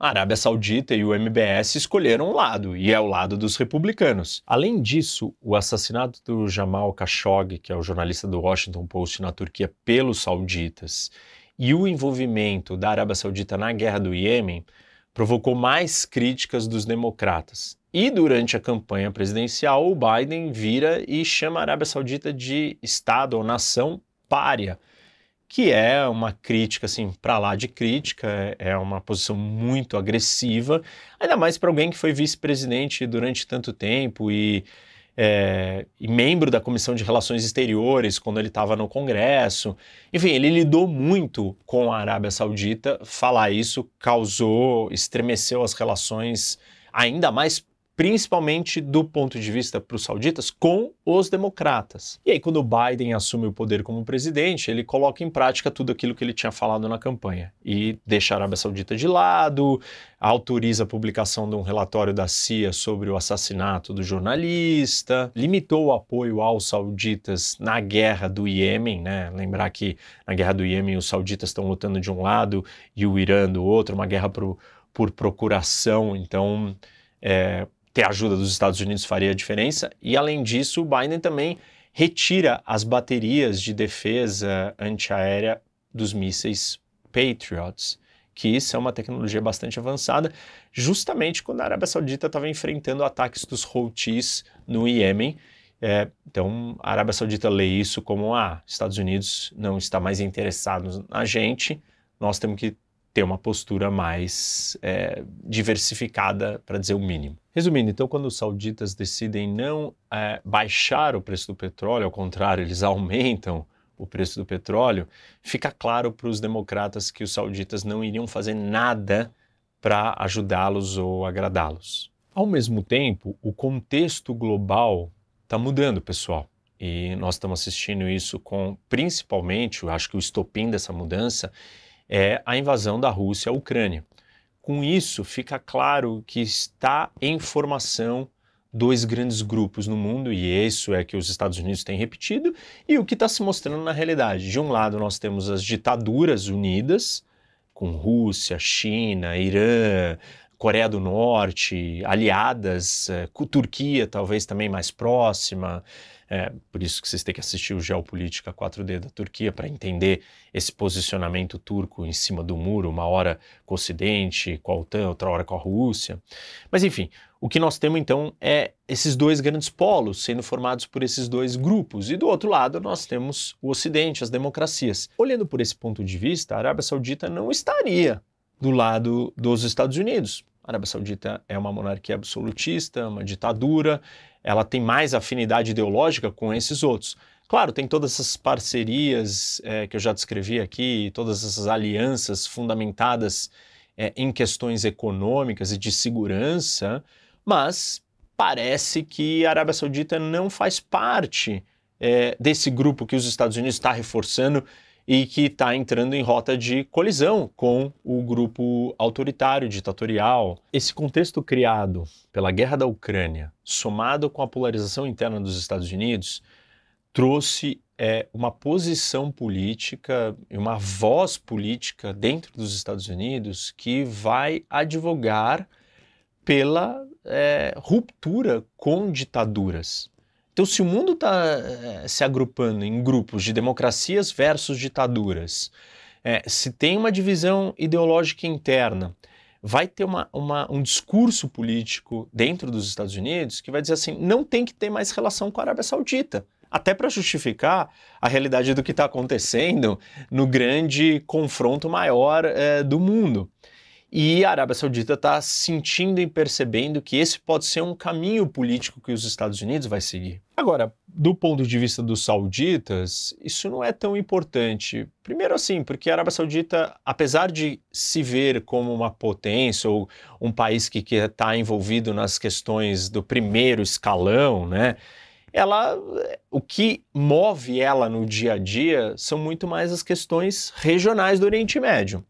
a Arábia Saudita e o MBS escolheram um lado, e é o lado dos republicanos. Além disso, o assassinato do Jamal Khashoggi, que é o jornalista do Washington Post na Turquia pelos sauditas, e o envolvimento da Arábia Saudita na guerra do Iêmen provocou mais críticas dos democratas. E durante a campanha presidencial, o Biden vira e chama a Arábia Saudita de Estado ou nação pária que é uma crítica, assim, para lá de crítica, é uma posição muito agressiva, ainda mais para alguém que foi vice-presidente durante tanto tempo e, é, e, membro da Comissão de Relações Exteriores quando ele estava no Congresso. Enfim, ele lidou muito com a Arábia Saudita, falar isso causou, estremeceu as relações ainda mais principalmente do ponto de vista para os sauditas, com os democratas. E aí, quando o Biden assume o poder como presidente, ele coloca em prática tudo aquilo que ele tinha falado na campanha e deixa a Arábia Saudita de lado, autoriza a publicação de um relatório da CIA sobre o assassinato do jornalista, limitou o apoio aos sauditas na guerra do Iêmen, né? Lembrar que na guerra do Iêmen os sauditas estão lutando de um lado e o Irã do outro, uma guerra por, por procuração, então. É, ter a ajuda dos Estados Unidos faria a diferença. E além disso, o Biden também retira as baterias de defesa antiaérea dos mísseis Patriots, que são é uma tecnologia bastante avançada, justamente quando a Arábia Saudita estava enfrentando ataques dos Houthis no Iêmen. É, então, a Arábia Saudita lê isso como: ah, Estados Unidos não está mais interessado na gente, nós temos que ter uma postura mais é, diversificada, para dizer o mínimo. Resumindo, então, quando os sauditas decidem não é, baixar o preço do petróleo, ao contrário, eles <laughs> aumentam o preço do petróleo, fica claro para os democratas que os sauditas não iriam fazer nada para ajudá-los ou agradá-los. Ao mesmo tempo, o contexto global está mudando, pessoal. E nós estamos assistindo isso com, principalmente, eu acho que o estopim dessa mudança é a invasão da Rússia à Ucrânia. Com isso, fica claro que está em formação dois grandes grupos no mundo, e isso é que os Estados Unidos têm repetido, e o que está se mostrando na realidade. De um lado, nós temos as ditaduras unidas, com Rússia, China, Irã, Coreia do Norte, aliadas, eh, com Turquia talvez também mais próxima, é, por isso que vocês têm que assistir o Geopolítica 4D da Turquia para entender esse posicionamento turco em cima do muro, uma hora com o Ocidente, com a OTAN, outra hora com a Rússia. Mas enfim, o que nós temos então é esses dois grandes polos sendo formados por esses dois grupos. E do outro lado, nós temos o Ocidente, as democracias. Olhando por esse ponto de vista, a Arábia Saudita não estaria do lado dos Estados Unidos. A Arábia Saudita é uma monarquia absolutista, uma ditadura, ela tem mais afinidade ideológica com esses outros. Claro, tem todas essas parcerias é, que eu já descrevi aqui, todas essas alianças fundamentadas é, em questões econômicas e de segurança, mas parece que a Arábia Saudita não faz parte é, desse grupo que os Estados Unidos está reforçando e que está entrando em rota de colisão com o grupo autoritário, ditatorial. Esse contexto criado pela guerra da Ucrânia, somado com a polarização interna dos Estados Unidos, trouxe é, uma posição política e uma voz política dentro dos Estados Unidos que vai advogar pela é, ruptura com ditaduras. Então, se o mundo está eh, se agrupando em grupos de democracias versus ditaduras, é, se tem uma divisão ideológica interna, vai ter uma, uma, um discurso político dentro dos Estados Unidos que vai dizer assim: não tem que ter mais relação com a Arábia Saudita. Até para justificar a realidade do que está acontecendo no grande confronto maior é, do mundo. E a Arábia Saudita está sentindo e percebendo que esse pode ser um caminho político que os Estados Unidos vai seguir. Agora, do ponto de vista dos sauditas, isso não é tão importante. Primeiro, assim, porque a Arábia Saudita, apesar de se ver como uma potência ou um país que está envolvido nas questões do primeiro escalão, né? ela o que move ela no dia a dia são muito mais as questões regionais do Oriente Médio.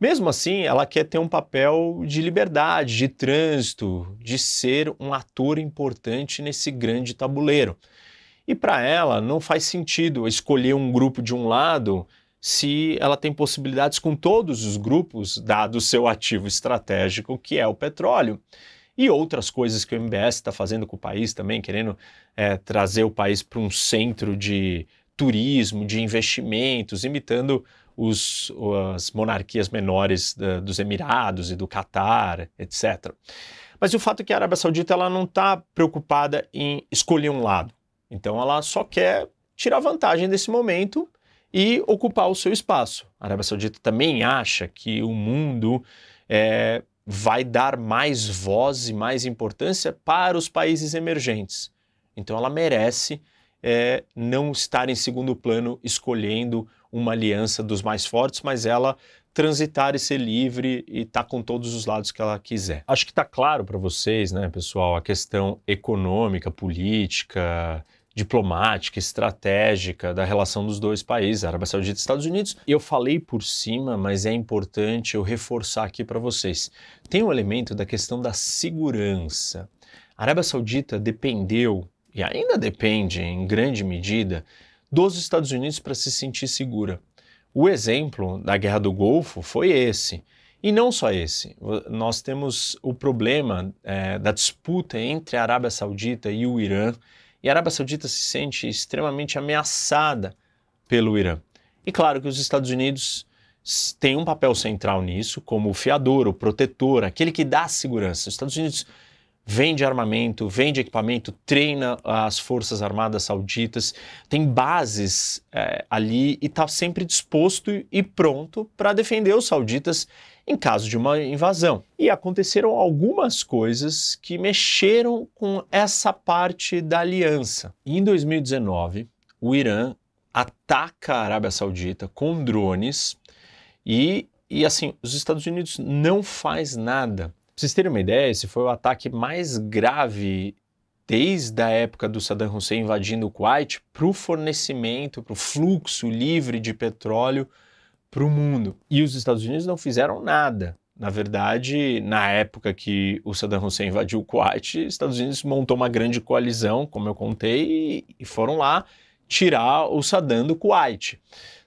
Mesmo assim, ela quer ter um papel de liberdade, de trânsito, de ser um ator importante nesse grande tabuleiro. E para ela não faz sentido escolher um grupo de um lado se ela tem possibilidades com todos os grupos, dado o seu ativo estratégico, que é o petróleo. E outras coisas que o MBS está fazendo com o país também, querendo é, trazer o país para um centro de turismo, de investimentos, imitando os, as monarquias menores da, dos Emirados e do Catar, etc. Mas o fato é que a Arábia Saudita ela não está preocupada em escolher um lado. Então ela só quer tirar vantagem desse momento e ocupar o seu espaço. A Arábia Saudita também acha que o mundo é, vai dar mais voz e mais importância para os países emergentes. Então ela merece é, não estar em segundo plano escolhendo uma aliança dos mais fortes, mas ela transitar e ser livre e estar tá com todos os lados que ela quiser. Acho que está claro para vocês, né, pessoal, a questão econômica, política, diplomática, estratégica da relação dos dois países, Arábia Saudita e Estados Unidos. Eu falei por cima, mas é importante eu reforçar aqui para vocês. Tem um elemento da questão da segurança. A Arábia Saudita dependeu e ainda depende em grande medida dos Estados Unidos para se sentir segura. O exemplo da Guerra do Golfo foi esse. E não só esse. Nós temos o problema é, da disputa entre a Arábia Saudita e o Irã. E a Arábia Saudita se sente extremamente ameaçada pelo Irã. E claro que os Estados Unidos têm um papel central nisso, como o fiador, o protetor, aquele que dá segurança. Os Estados Unidos vende armamento, vende equipamento, treina as Forças Armadas Sauditas, tem bases é, ali e está sempre disposto e pronto para defender os sauditas em caso de uma invasão. E aconteceram algumas coisas que mexeram com essa parte da aliança. Em 2019, o Irã ataca a Arábia Saudita com drones e, e assim, os Estados Unidos não faz nada vocês terem uma ideia, esse foi o ataque mais grave desde a época do Saddam Hussein invadindo o Kuwait para o fornecimento, para o fluxo livre de petróleo para o mundo. E os Estados Unidos não fizeram nada. Na verdade, na época que o Saddam Hussein invadiu o Kuwait, os Estados Unidos montou uma grande coalizão, como eu contei, e foram lá tirar o Saddam do Kuwait.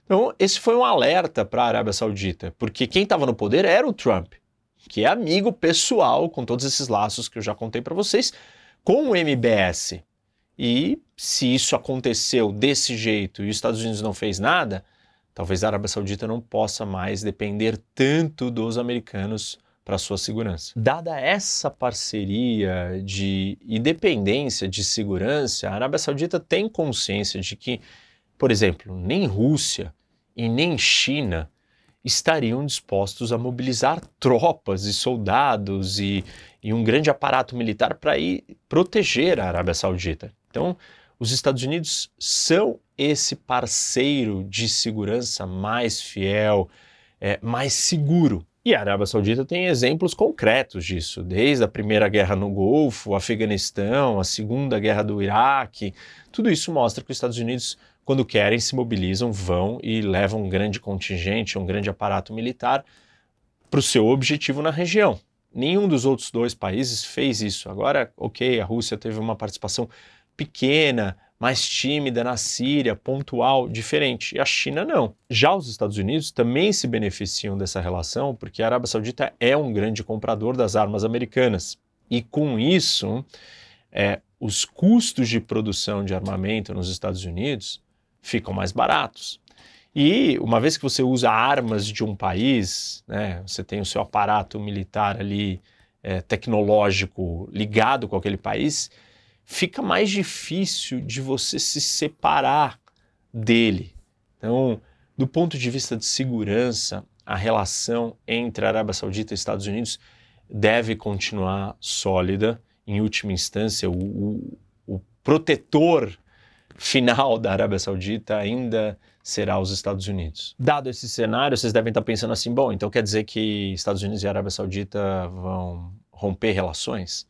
Então, esse foi um alerta para a Arábia Saudita, porque quem estava no poder era o Trump que é amigo pessoal, com todos esses laços que eu já contei para vocês, com o MBS. E se isso aconteceu desse jeito e os Estados Unidos não fez nada, talvez a Arábia Saudita não possa mais depender tanto dos americanos para sua segurança. Dada essa parceria de independência de segurança, a Arábia Saudita tem consciência de que, por exemplo, nem Rússia e nem China estariam dispostos a mobilizar tropas e soldados e, e um grande aparato militar para ir proteger a Arábia Saudita. Então, os Estados Unidos são esse parceiro de segurança mais fiel, é, mais seguro. E a Arábia Saudita tem exemplos concretos disso, desde a Primeira Guerra no Golfo, o Afeganistão, a Segunda Guerra do Iraque. Tudo isso mostra que os Estados Unidos quando querem, se mobilizam, vão e levam um grande contingente, um grande aparato militar para o seu objetivo na região. Nenhum dos outros dois países fez isso. Agora, ok, a Rússia teve uma participação pequena, mais tímida na Síria, pontual, diferente. E a China não. Já os Estados Unidos também se beneficiam dessa relação, porque a Arábia Saudita é um grande comprador das armas americanas. E com isso, é, os custos de produção de armamento nos Estados Unidos ficam mais baratos. E uma vez que você usa armas de um país, né, você tem o seu aparato militar ali é, tecnológico ligado com aquele país, fica mais difícil de você se separar dele. Então, do ponto de vista de segurança, a relação entre a Arábia Saudita e Estados Unidos deve continuar sólida. Em última instância, o, o, o protetor final da Arábia Saudita ainda será os Estados Unidos. Dado esse cenário, vocês devem estar pensando assim: bom, então quer dizer que Estados Unidos e Arábia Saudita vão romper relações?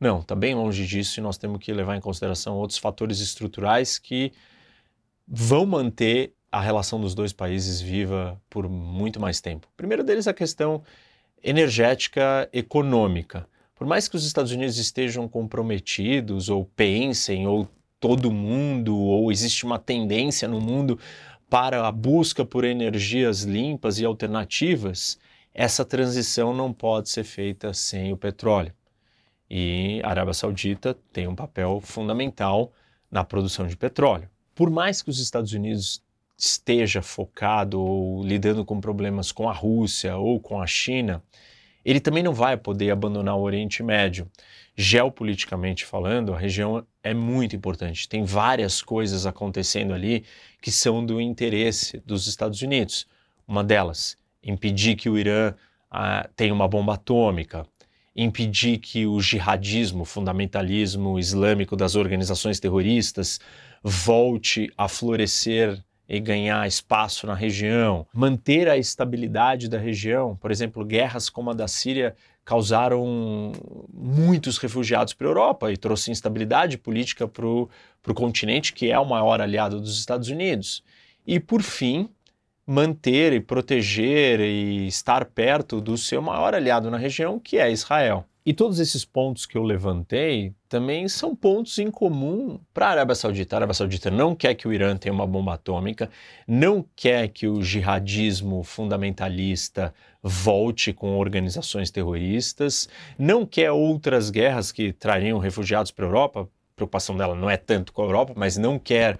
Não, está bem longe disso e nós temos que levar em consideração outros fatores estruturais que vão manter a relação dos dois países viva por muito mais tempo. primeiro deles é a questão energética econômica. Por mais que os Estados Unidos estejam comprometidos ou pensem ou todo mundo ou existe uma tendência no mundo para a busca por energias limpas e alternativas, essa transição não pode ser feita sem o petróleo. E a Arábia Saudita tem um papel fundamental na produção de petróleo. Por mais que os Estados Unidos esteja focado ou lidando com problemas com a Rússia ou com a China, ele também não vai poder abandonar o Oriente Médio. Geopoliticamente falando, a região é muito importante. Tem várias coisas acontecendo ali que são do interesse dos Estados Unidos. Uma delas, impedir que o Irã ah, tenha uma bomba atômica, impedir que o jihadismo, fundamentalismo islâmico das organizações terroristas volte a florescer e ganhar espaço na região, manter a estabilidade da região. Por exemplo, guerras como a da Síria causaram muitos refugiados para a Europa e trouxe instabilidade política para o continente, que é o maior aliado dos Estados Unidos. E, por fim, manter e proteger e estar perto do seu maior aliado na região, que é Israel. E todos esses pontos que eu levantei também são pontos em comum para a Arábia Saudita. A Arábia Saudita não quer que o Irã tenha uma bomba atômica, não quer que o jihadismo fundamentalista volte com organizações terroristas, não quer outras guerras que trariam refugiados para a Europa. A preocupação dela não é tanto com a Europa, mas não quer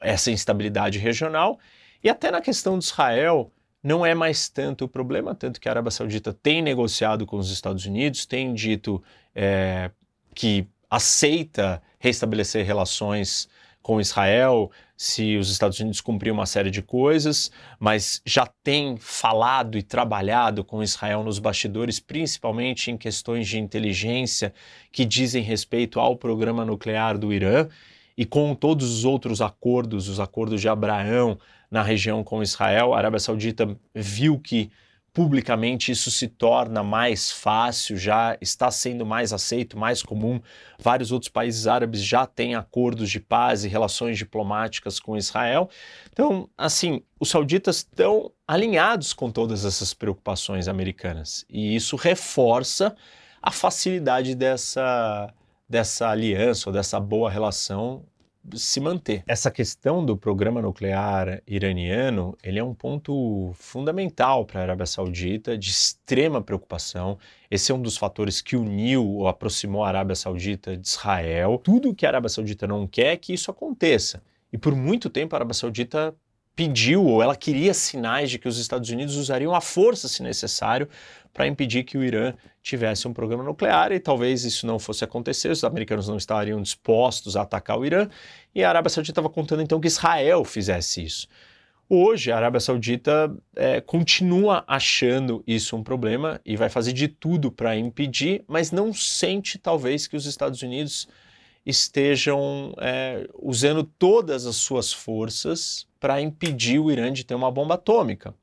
essa instabilidade regional. E até na questão de Israel, não é mais tanto o problema, tanto que a Arábia Saudita tem negociado com os Estados Unidos, tem dito é, que aceita restabelecer relações com Israel se os Estados Unidos cumprir uma série de coisas, mas já tem falado e trabalhado com Israel nos bastidores, principalmente em questões de inteligência que dizem respeito ao programa nuclear do Irã e com todos os outros acordos, os acordos de Abraão, na região com Israel. A Arábia Saudita viu que publicamente isso se torna mais fácil, já está sendo mais aceito, mais comum. Vários outros países árabes já têm acordos de paz e relações diplomáticas com Israel. Então, assim, os sauditas estão alinhados com todas essas preocupações americanas e isso reforça a facilidade dessa dessa aliança ou dessa boa relação se manter. Essa questão do programa nuclear iraniano, ele é um ponto fundamental para a Arábia Saudita, de extrema preocupação. Esse é um dos fatores que uniu ou aproximou a Arábia Saudita de Israel. Tudo que a Arábia Saudita não quer é que isso aconteça. E por muito tempo a Arábia Saudita pediu ou ela queria sinais de que os Estados Unidos usariam a força, se necessário, para impedir que o Irã tivesse um programa nuclear e talvez isso não fosse acontecer, os americanos não estariam dispostos a atacar o Irã e a Arábia Saudita estava contando então que Israel fizesse isso. Hoje, a Arábia Saudita é, continua achando isso um problema e vai fazer de tudo para impedir, mas não sente, talvez, que os Estados Unidos estejam é, usando todas as suas forças para impedir o Irã de ter uma bomba atômica.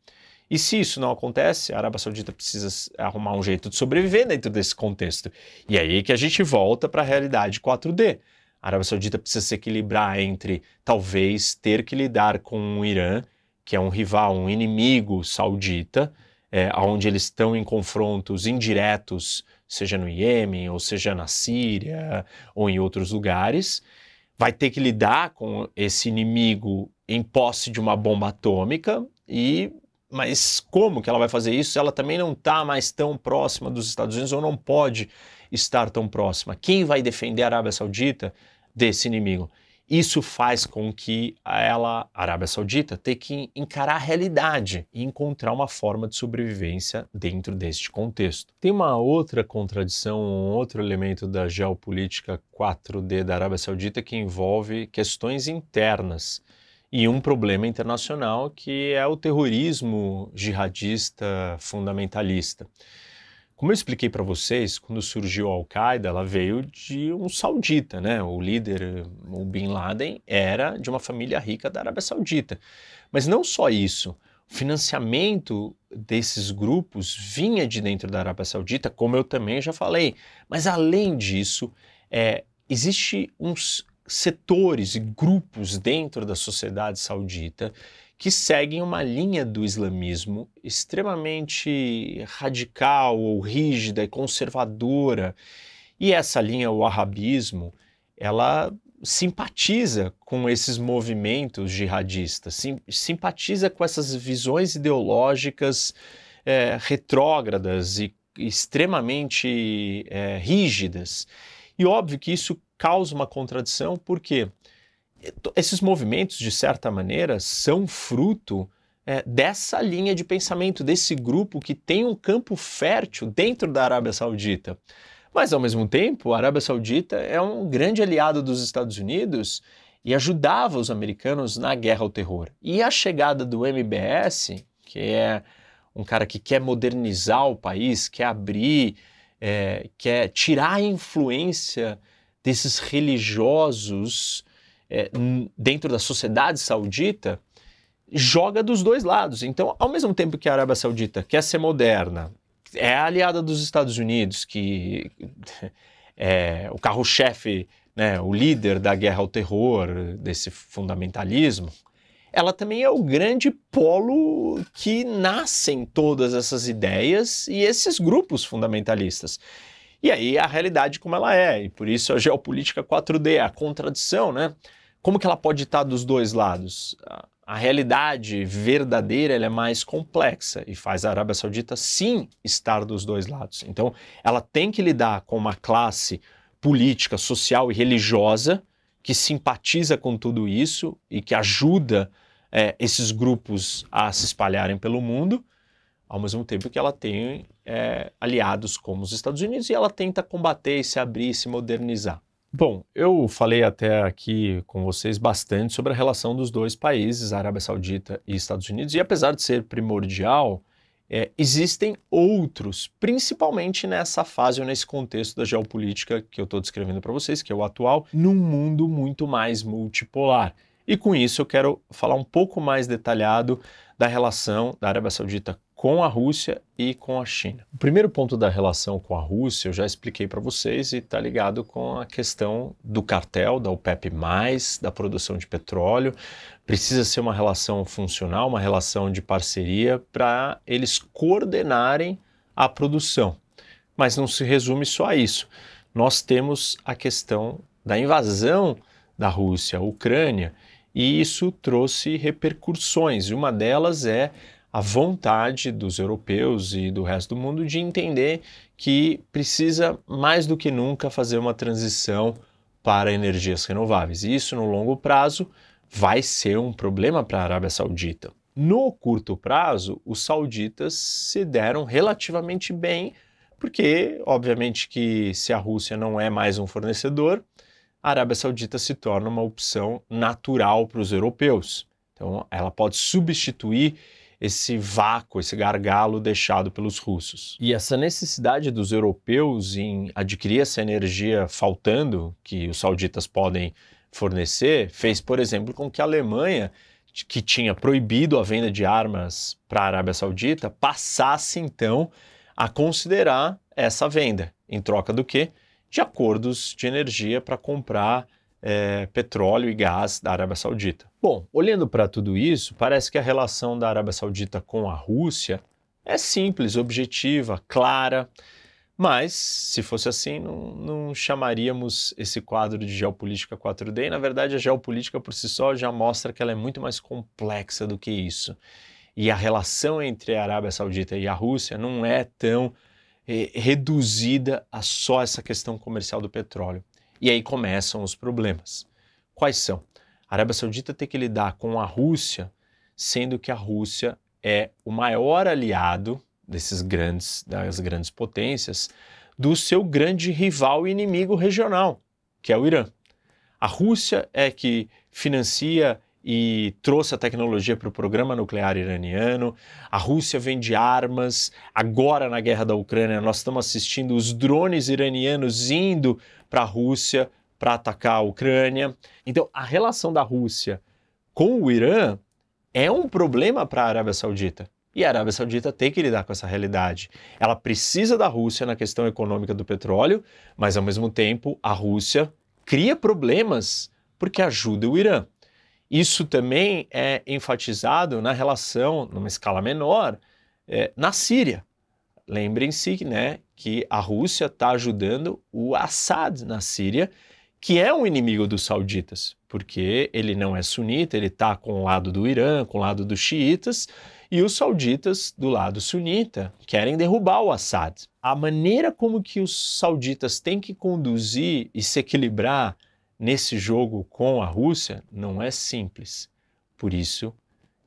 E se isso não acontece, a Arábia Saudita precisa arrumar um jeito de sobreviver dentro desse contexto. E é aí que a gente volta para a realidade 4D. A Arábia Saudita precisa se equilibrar entre talvez ter que lidar com o Irã, que é um rival, um inimigo saudita, é, onde eles estão em confrontos indiretos, seja no Iêmen, ou seja na Síria, ou em outros lugares vai ter que lidar com esse inimigo em posse de uma bomba atômica e mas como que ela vai fazer isso? Ela também não está mais tão próxima dos Estados Unidos ou não pode estar tão próxima. Quem vai defender a Arábia Saudita desse inimigo? Isso faz com que ela, a Arábia Saudita, tenha que encarar a realidade e encontrar uma forma de sobrevivência dentro deste contexto. Tem uma outra contradição, um outro elemento da geopolítica 4D da Arábia Saudita que envolve questões internas e um problema internacional que é o terrorismo jihadista fundamentalista. Como eu expliquei para vocês, quando surgiu a Al-Qaeda, ela veio de um saudita, né? O líder, o Bin Laden, era de uma família rica da Arábia Saudita. Mas não só isso. O financiamento desses grupos vinha de dentro da Arábia Saudita, como eu também já falei. Mas além disso, é, existe uns setores e grupos dentro da sociedade saudita que seguem uma linha do islamismo extremamente radical ou rígida e conservadora. E essa linha, o arabismo, ela simpatiza com esses movimentos jihadistas, sim, simpatiza com essas visões ideológicas é, retrógradas e extremamente é, rígidas. E óbvio que isso causa uma contradição, por quê? Porque esses movimentos, de certa maneira, são fruto é, dessa linha de pensamento, desse grupo que tem um campo fértil dentro da Arábia Saudita. Mas, ao mesmo tempo, a Arábia Saudita é um grande aliado dos Estados Unidos e ajudava os americanos na guerra ao terror. E a chegada do MBS, que é um cara que quer modernizar o país, quer abrir, é, quer tirar a influência desses religiosos é, dentro da sociedade saudita joga dos dois lados. Então, ao mesmo tempo que a Arábia Saudita quer ser moderna, é aliada dos Estados Unidos, que <laughs> é o carro-chefe, né, o líder da guerra ao terror, desse fundamentalismo, ela também é o grande polo que nascem todas essas ideias e esses grupos fundamentalistas. E aí a realidade como ela é, e por isso a geopolítica 4D, a contradição, né? Como que ela pode estar dos dois lados? A realidade verdadeira é mais complexa e faz a Arábia Saudita sim estar dos dois lados. Então, ela tem que lidar com uma classe política, social e religiosa que simpatiza com tudo isso e que ajuda é, esses grupos a se espalharem pelo mundo, ao mesmo tempo que ela tem é, aliados como os Estados Unidos e ela tenta combater, se abrir, se modernizar. Bom, eu falei até aqui com vocês bastante sobre a relação dos dois países, Arábia Saudita e Estados Unidos, e apesar de ser primordial, é, existem outros, principalmente nessa fase ou nesse contexto da geopolítica que eu estou descrevendo para vocês, que é o atual, num mundo muito mais multipolar. E com isso eu quero falar um pouco mais detalhado da relação da Arábia Saudita com a Rússia e com a China. O primeiro ponto da relação com a Rússia eu já expliquei para vocês e está ligado com a questão do cartel, da OPEP, da produção de petróleo. Precisa ser uma relação funcional, uma relação de parceria para eles coordenarem a produção. Mas não se resume só a isso. Nós temos a questão da invasão da Rússia à Ucrânia e isso trouxe repercussões. Uma delas é a vontade dos europeus e do resto do mundo de entender que precisa mais do que nunca fazer uma transição para energias renováveis. E isso no longo prazo vai ser um problema para a Arábia Saudita. No curto prazo, os sauditas se deram relativamente bem, porque obviamente que se a Rússia não é mais um fornecedor, a Arábia Saudita se torna uma opção natural para os europeus. Então, ela pode substituir esse vácuo, esse gargalo deixado pelos russos. E essa necessidade dos europeus em adquirir essa energia faltando, que os sauditas podem fornecer, fez, por exemplo, com que a Alemanha, que tinha proibido a venda de armas para a Arábia Saudita, passasse então a considerar essa venda, em troca do quê? De acordos de energia para comprar é, petróleo e gás da Arábia Saudita. Bom, olhando para tudo isso, parece que a relação da Arábia Saudita com a Rússia é simples, objetiva, clara, mas se fosse assim, não, não chamaríamos esse quadro de geopolítica 4D. E, na verdade, a geopolítica por si só já mostra que ela é muito mais complexa do que isso. E a relação entre a Arábia Saudita e a Rússia não é tão eh, reduzida a só essa questão comercial do petróleo. E aí começam os problemas. Quais são? A Arábia Saudita ter que lidar com a Rússia, sendo que a Rússia é o maior aliado desses grandes, das grandes potências, do seu grande rival e inimigo regional, que é o Irã. A Rússia é que financia e trouxe a tecnologia para o programa nuclear iraniano. A Rússia vende armas. Agora, na guerra da Ucrânia, nós estamos assistindo os drones iranianos indo para a Rússia para atacar a Ucrânia. Então, a relação da Rússia com o Irã é um problema para a Arábia Saudita. E a Arábia Saudita tem que lidar com essa realidade. Ela precisa da Rússia na questão econômica do petróleo, mas ao mesmo tempo a Rússia cria problemas porque ajuda o Irã. Isso também é enfatizado na relação, numa escala menor, é, na Síria. Lembrem-se né, que a Rússia está ajudando o Assad na Síria que é um inimigo dos sauditas, porque ele não é sunita, ele está com o lado do Irã, com o lado dos xiitas, e os sauditas do lado sunita querem derrubar o Assad. A maneira como que os sauditas têm que conduzir e se equilibrar nesse jogo com a Rússia não é simples. Por isso,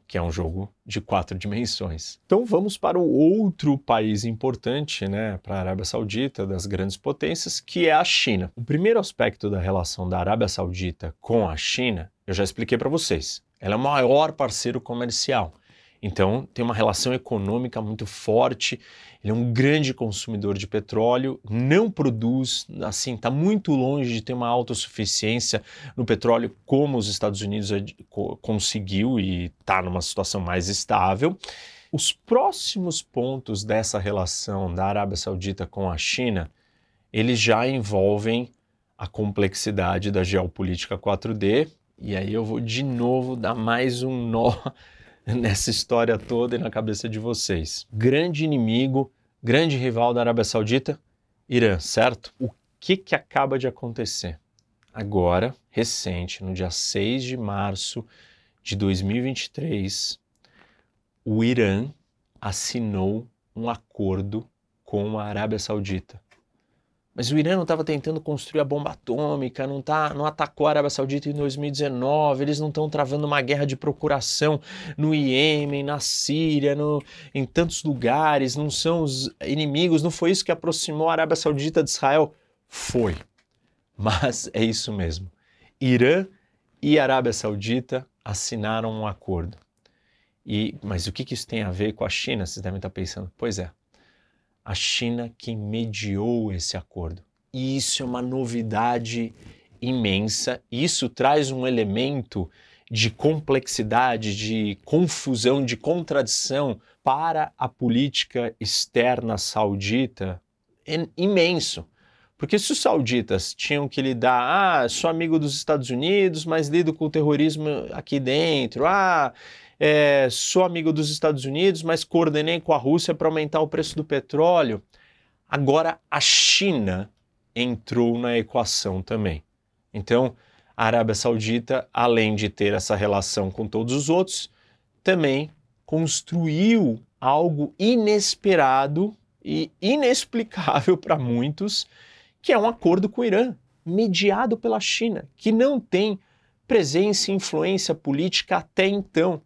que é um jogo de quatro dimensões. Então vamos para o outro país importante, né, para a Arábia Saudita, das grandes potências, que é a China. O primeiro aspecto da relação da Arábia Saudita com a China, eu já expliquei para vocês. Ela é o maior parceiro comercial. Então, tem uma relação econômica muito forte. Ele é um grande consumidor de petróleo, não produz, assim, está muito longe de ter uma autossuficiência no petróleo, como os Estados Unidos conseguiu e está numa situação mais estável. Os próximos pontos dessa relação da Arábia Saudita com a China, eles já envolvem a complexidade da geopolítica 4D. E aí eu vou de novo dar mais um nó <laughs> nessa história toda e na cabeça de vocês. Grande inimigo, grande rival da Arábia Saudita, Irã, certo? O que, que acaba de acontecer? Agora, recente, no dia 6 de março de 2023, o Irã assinou um acordo com a Arábia Saudita mas o Irã não estava tentando construir a bomba atômica, não, tá, não atacou a Arábia Saudita em 2019, eles não estão travando uma guerra de procuração no Iêmen, na Síria, no, em tantos lugares, não são os inimigos, não foi isso que aproximou a Arábia Saudita de Israel? Foi. Mas é isso mesmo. Irã e Arábia Saudita assinaram um acordo. E, mas o que, que isso tem a ver com a China? Vocês devem estar tá pensando. Pois é, a China que mediou esse acordo. E isso é uma novidade imensa, isso traz um elemento de complexidade, de confusão, de contradição para a política externa saudita é imenso. Porque se os sauditas tinham que lidar, ah, sou amigo dos Estados Unidos, mas lido com o terrorismo aqui dentro, ah, é, sou amigo dos Estados Unidos, mas coordenei com a Rússia para aumentar o preço do petróleo. Agora a China entrou na equação também. Então, a Arábia Saudita, além de ter essa relação com todos os outros, também construiu algo inesperado e inexplicável para muitos, que é um acordo com o Irã, mediado pela China, que não tem presença e influência política até então.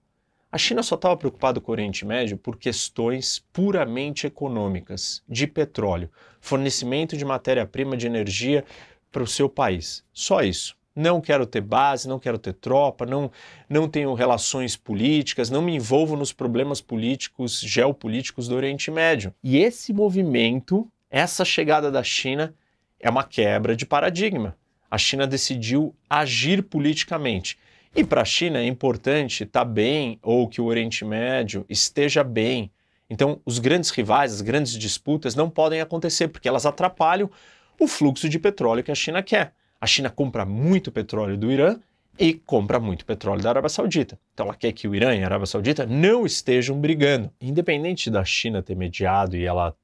A China só estava preocupada com o Oriente Médio por questões puramente econômicas, de petróleo, fornecimento de matéria-prima de energia para o seu país. Só isso. Não quero ter base, não quero ter tropa, não, não tenho relações políticas, não me envolvo nos problemas políticos, geopolíticos do Oriente Médio. E esse movimento, essa chegada da China, é uma quebra de paradigma. A China decidiu agir politicamente e para a China é importante estar tá bem ou que o Oriente Médio esteja bem. Então, os grandes rivais, as grandes disputas não podem acontecer porque elas atrapalham o fluxo de petróleo que a China quer. A China compra muito petróleo do Irã e compra muito petróleo da Arábia Saudita. Então ela quer que o Irã e a Arábia Saudita não estejam brigando. Independente da China ter mediado e ela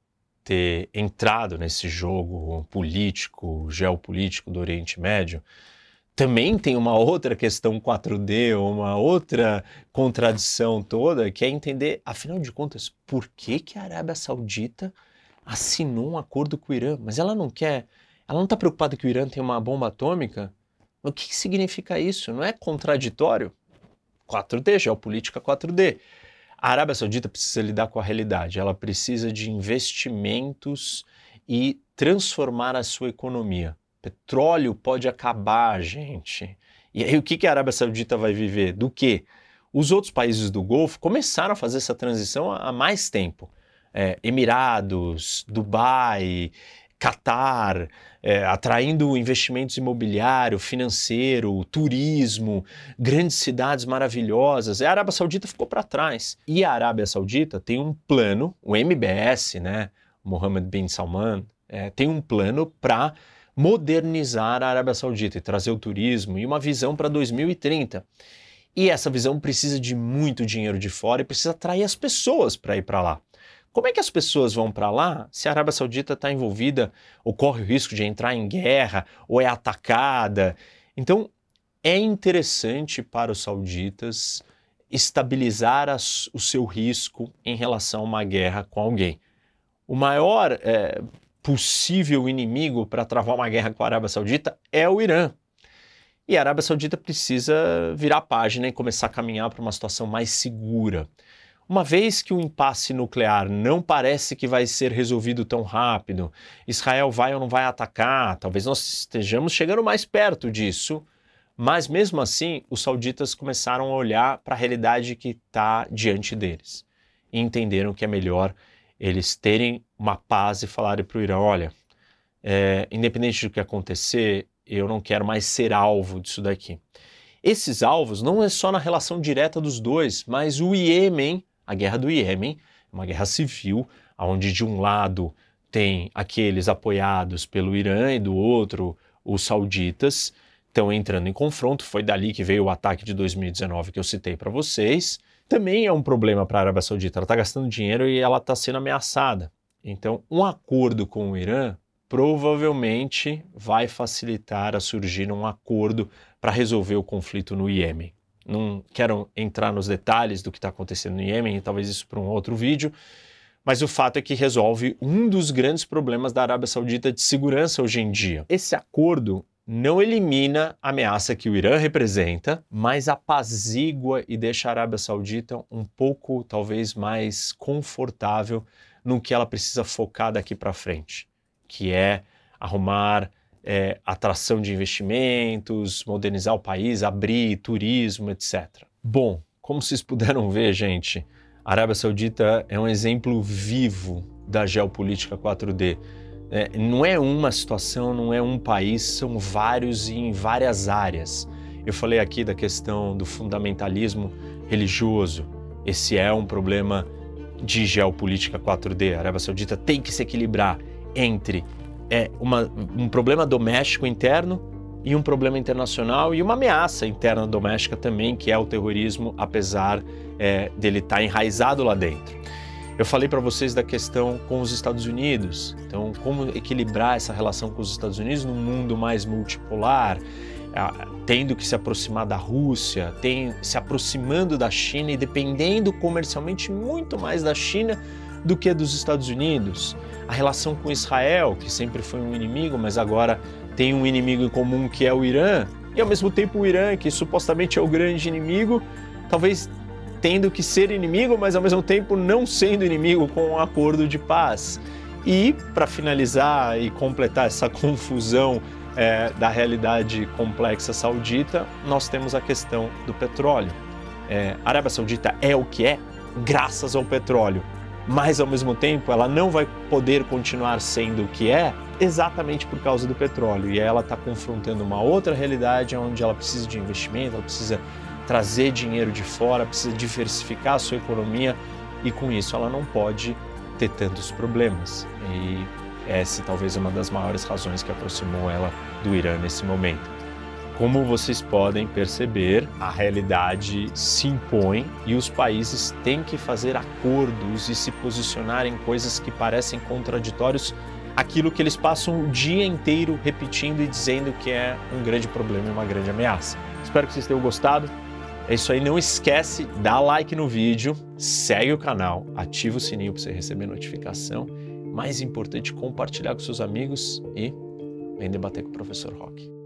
ter entrado nesse jogo político, geopolítico do Oriente Médio, também tem uma outra questão 4D, uma outra contradição toda, que é entender, afinal de contas, por que, que a Arábia Saudita assinou um acordo com o Irã? Mas ela não quer, ela não está preocupada que o Irã tenha uma bomba atômica? O que, que significa isso? Não é contraditório? 4D, geopolítica 4D. A Arábia Saudita precisa lidar com a realidade, ela precisa de investimentos e transformar a sua economia. Petróleo pode acabar, gente. E aí o que, a Arábia Saudita vai viver? Do que? Os outros países do Golfo começaram a fazer essa transição há mais tempo. É, Emirados, Dubai, Catar, é, atraindo investimentos imobiliário, financeiro, turismo, grandes cidades maravilhosas. A Arábia Saudita ficou para trás. E a Arábia Saudita tem um plano, o MBS, né? Mohammed bin Salman, é, tem um plano para modernizar a Arábia Saudita e trazer o turismo e uma visão para 2030. E essa visão precisa de muito dinheiro de fora e precisa atrair as pessoas para ir para lá. Como é que as pessoas vão para lá se a Arábia Saudita está envolvida ou corre o risco de entrar em guerra ou é atacada? Então, é interessante para os sauditas estabilizar as, o seu risco em relação a uma guerra com alguém. O maior é, possível inimigo para travar uma guerra com a Arábia Saudita é o Irã. E a Arábia Saudita precisa virar a página e começar a caminhar para uma situação mais segura. Uma vez que o impasse nuclear não parece que vai ser resolvido tão rápido, Israel vai ou não vai atacar, talvez nós estejamos chegando mais perto disso, mas mesmo assim os sauditas começaram a olhar para a realidade que está diante deles e entenderam que é melhor eles terem uma paz e falarem para o Irã: olha, é, independente do que acontecer, eu não quero mais ser alvo disso daqui. Esses alvos não é só na relação direta dos dois, mas o Iêmen, a guerra do Iêmen, é uma guerra civil, onde de um lado tem aqueles apoiados pelo Irã e do outro os sauditas, estão entrando em confronto. Foi dali que veio o ataque de 2019 que eu citei para vocês também é um problema para a Arábia Saudita. Ela está gastando dinheiro e ela está sendo ameaçada. Então, um acordo com o Irã provavelmente vai facilitar a surgir um acordo para resolver o conflito no Iêmen. Não quero entrar nos detalhes do que está acontecendo no Iêmen, talvez isso para um outro vídeo, mas o fato é que resolve um dos grandes problemas da Arábia Saudita de segurança hoje em dia. Esse acordo não elimina a ameaça que o Irã representa, mas apazigua e deixa a Arábia Saudita um pouco, talvez, mais confortável no que ela precisa focar daqui para frente, que é arrumar é, atração de investimentos, modernizar o país, abrir turismo, etc. Bom, como vocês puderam ver, gente, a Arábia Saudita é um exemplo vivo da geopolítica 4D é, não é uma situação, não é um país, são vários e em várias áreas. Eu falei aqui da questão do fundamentalismo religioso. Esse é um problema de geopolítica 4D. A Arábia Saudita tem que se equilibrar entre é, uma, um problema doméstico interno e um problema internacional e uma ameaça interna doméstica também, que é o terrorismo, apesar é, dele estar tá enraizado lá dentro. Eu falei para vocês da questão com os Estados Unidos, então como equilibrar essa relação com os Estados Unidos num mundo mais multipolar, tendo que se aproximar da Rússia, tem, se aproximando da China e dependendo comercialmente muito mais da China do que dos Estados Unidos. A relação com Israel, que sempre foi um inimigo, mas agora tem um inimigo em comum que é o Irã, e ao mesmo tempo o Irã, que supostamente é o grande inimigo, talvez tendo que ser inimigo, mas ao mesmo tempo não sendo inimigo com um acordo de paz. E, para finalizar e completar essa <laughs> confusão é, da realidade complexa saudita, nós temos a questão do petróleo. É, a Arábia Saudita é o que é graças ao petróleo, mas ao mesmo tempo ela não vai poder continuar sendo o que é exatamente por causa do petróleo. E ela está confrontando uma outra realidade onde ela precisa de investimento, ela precisa trazer dinheiro de fora, precisa diversificar a sua economia e com isso ela não pode ter tantos problemas. E essa talvez uma das maiores razões que aproximou ela do Irã nesse momento. Como vocês podem perceber, a realidade se impõe e os países têm que fazer acordos e se posicionar em coisas que parecem contraditórios aquilo que eles passam o dia inteiro repetindo e dizendo que é um grande problema e uma grande ameaça. Espero que vocês tenham gostado. É isso aí, não esquece, dá like no vídeo, segue o canal, ativa o sininho para você receber notificação. Mais importante, compartilhar com seus amigos e vem debater com o professor Rock.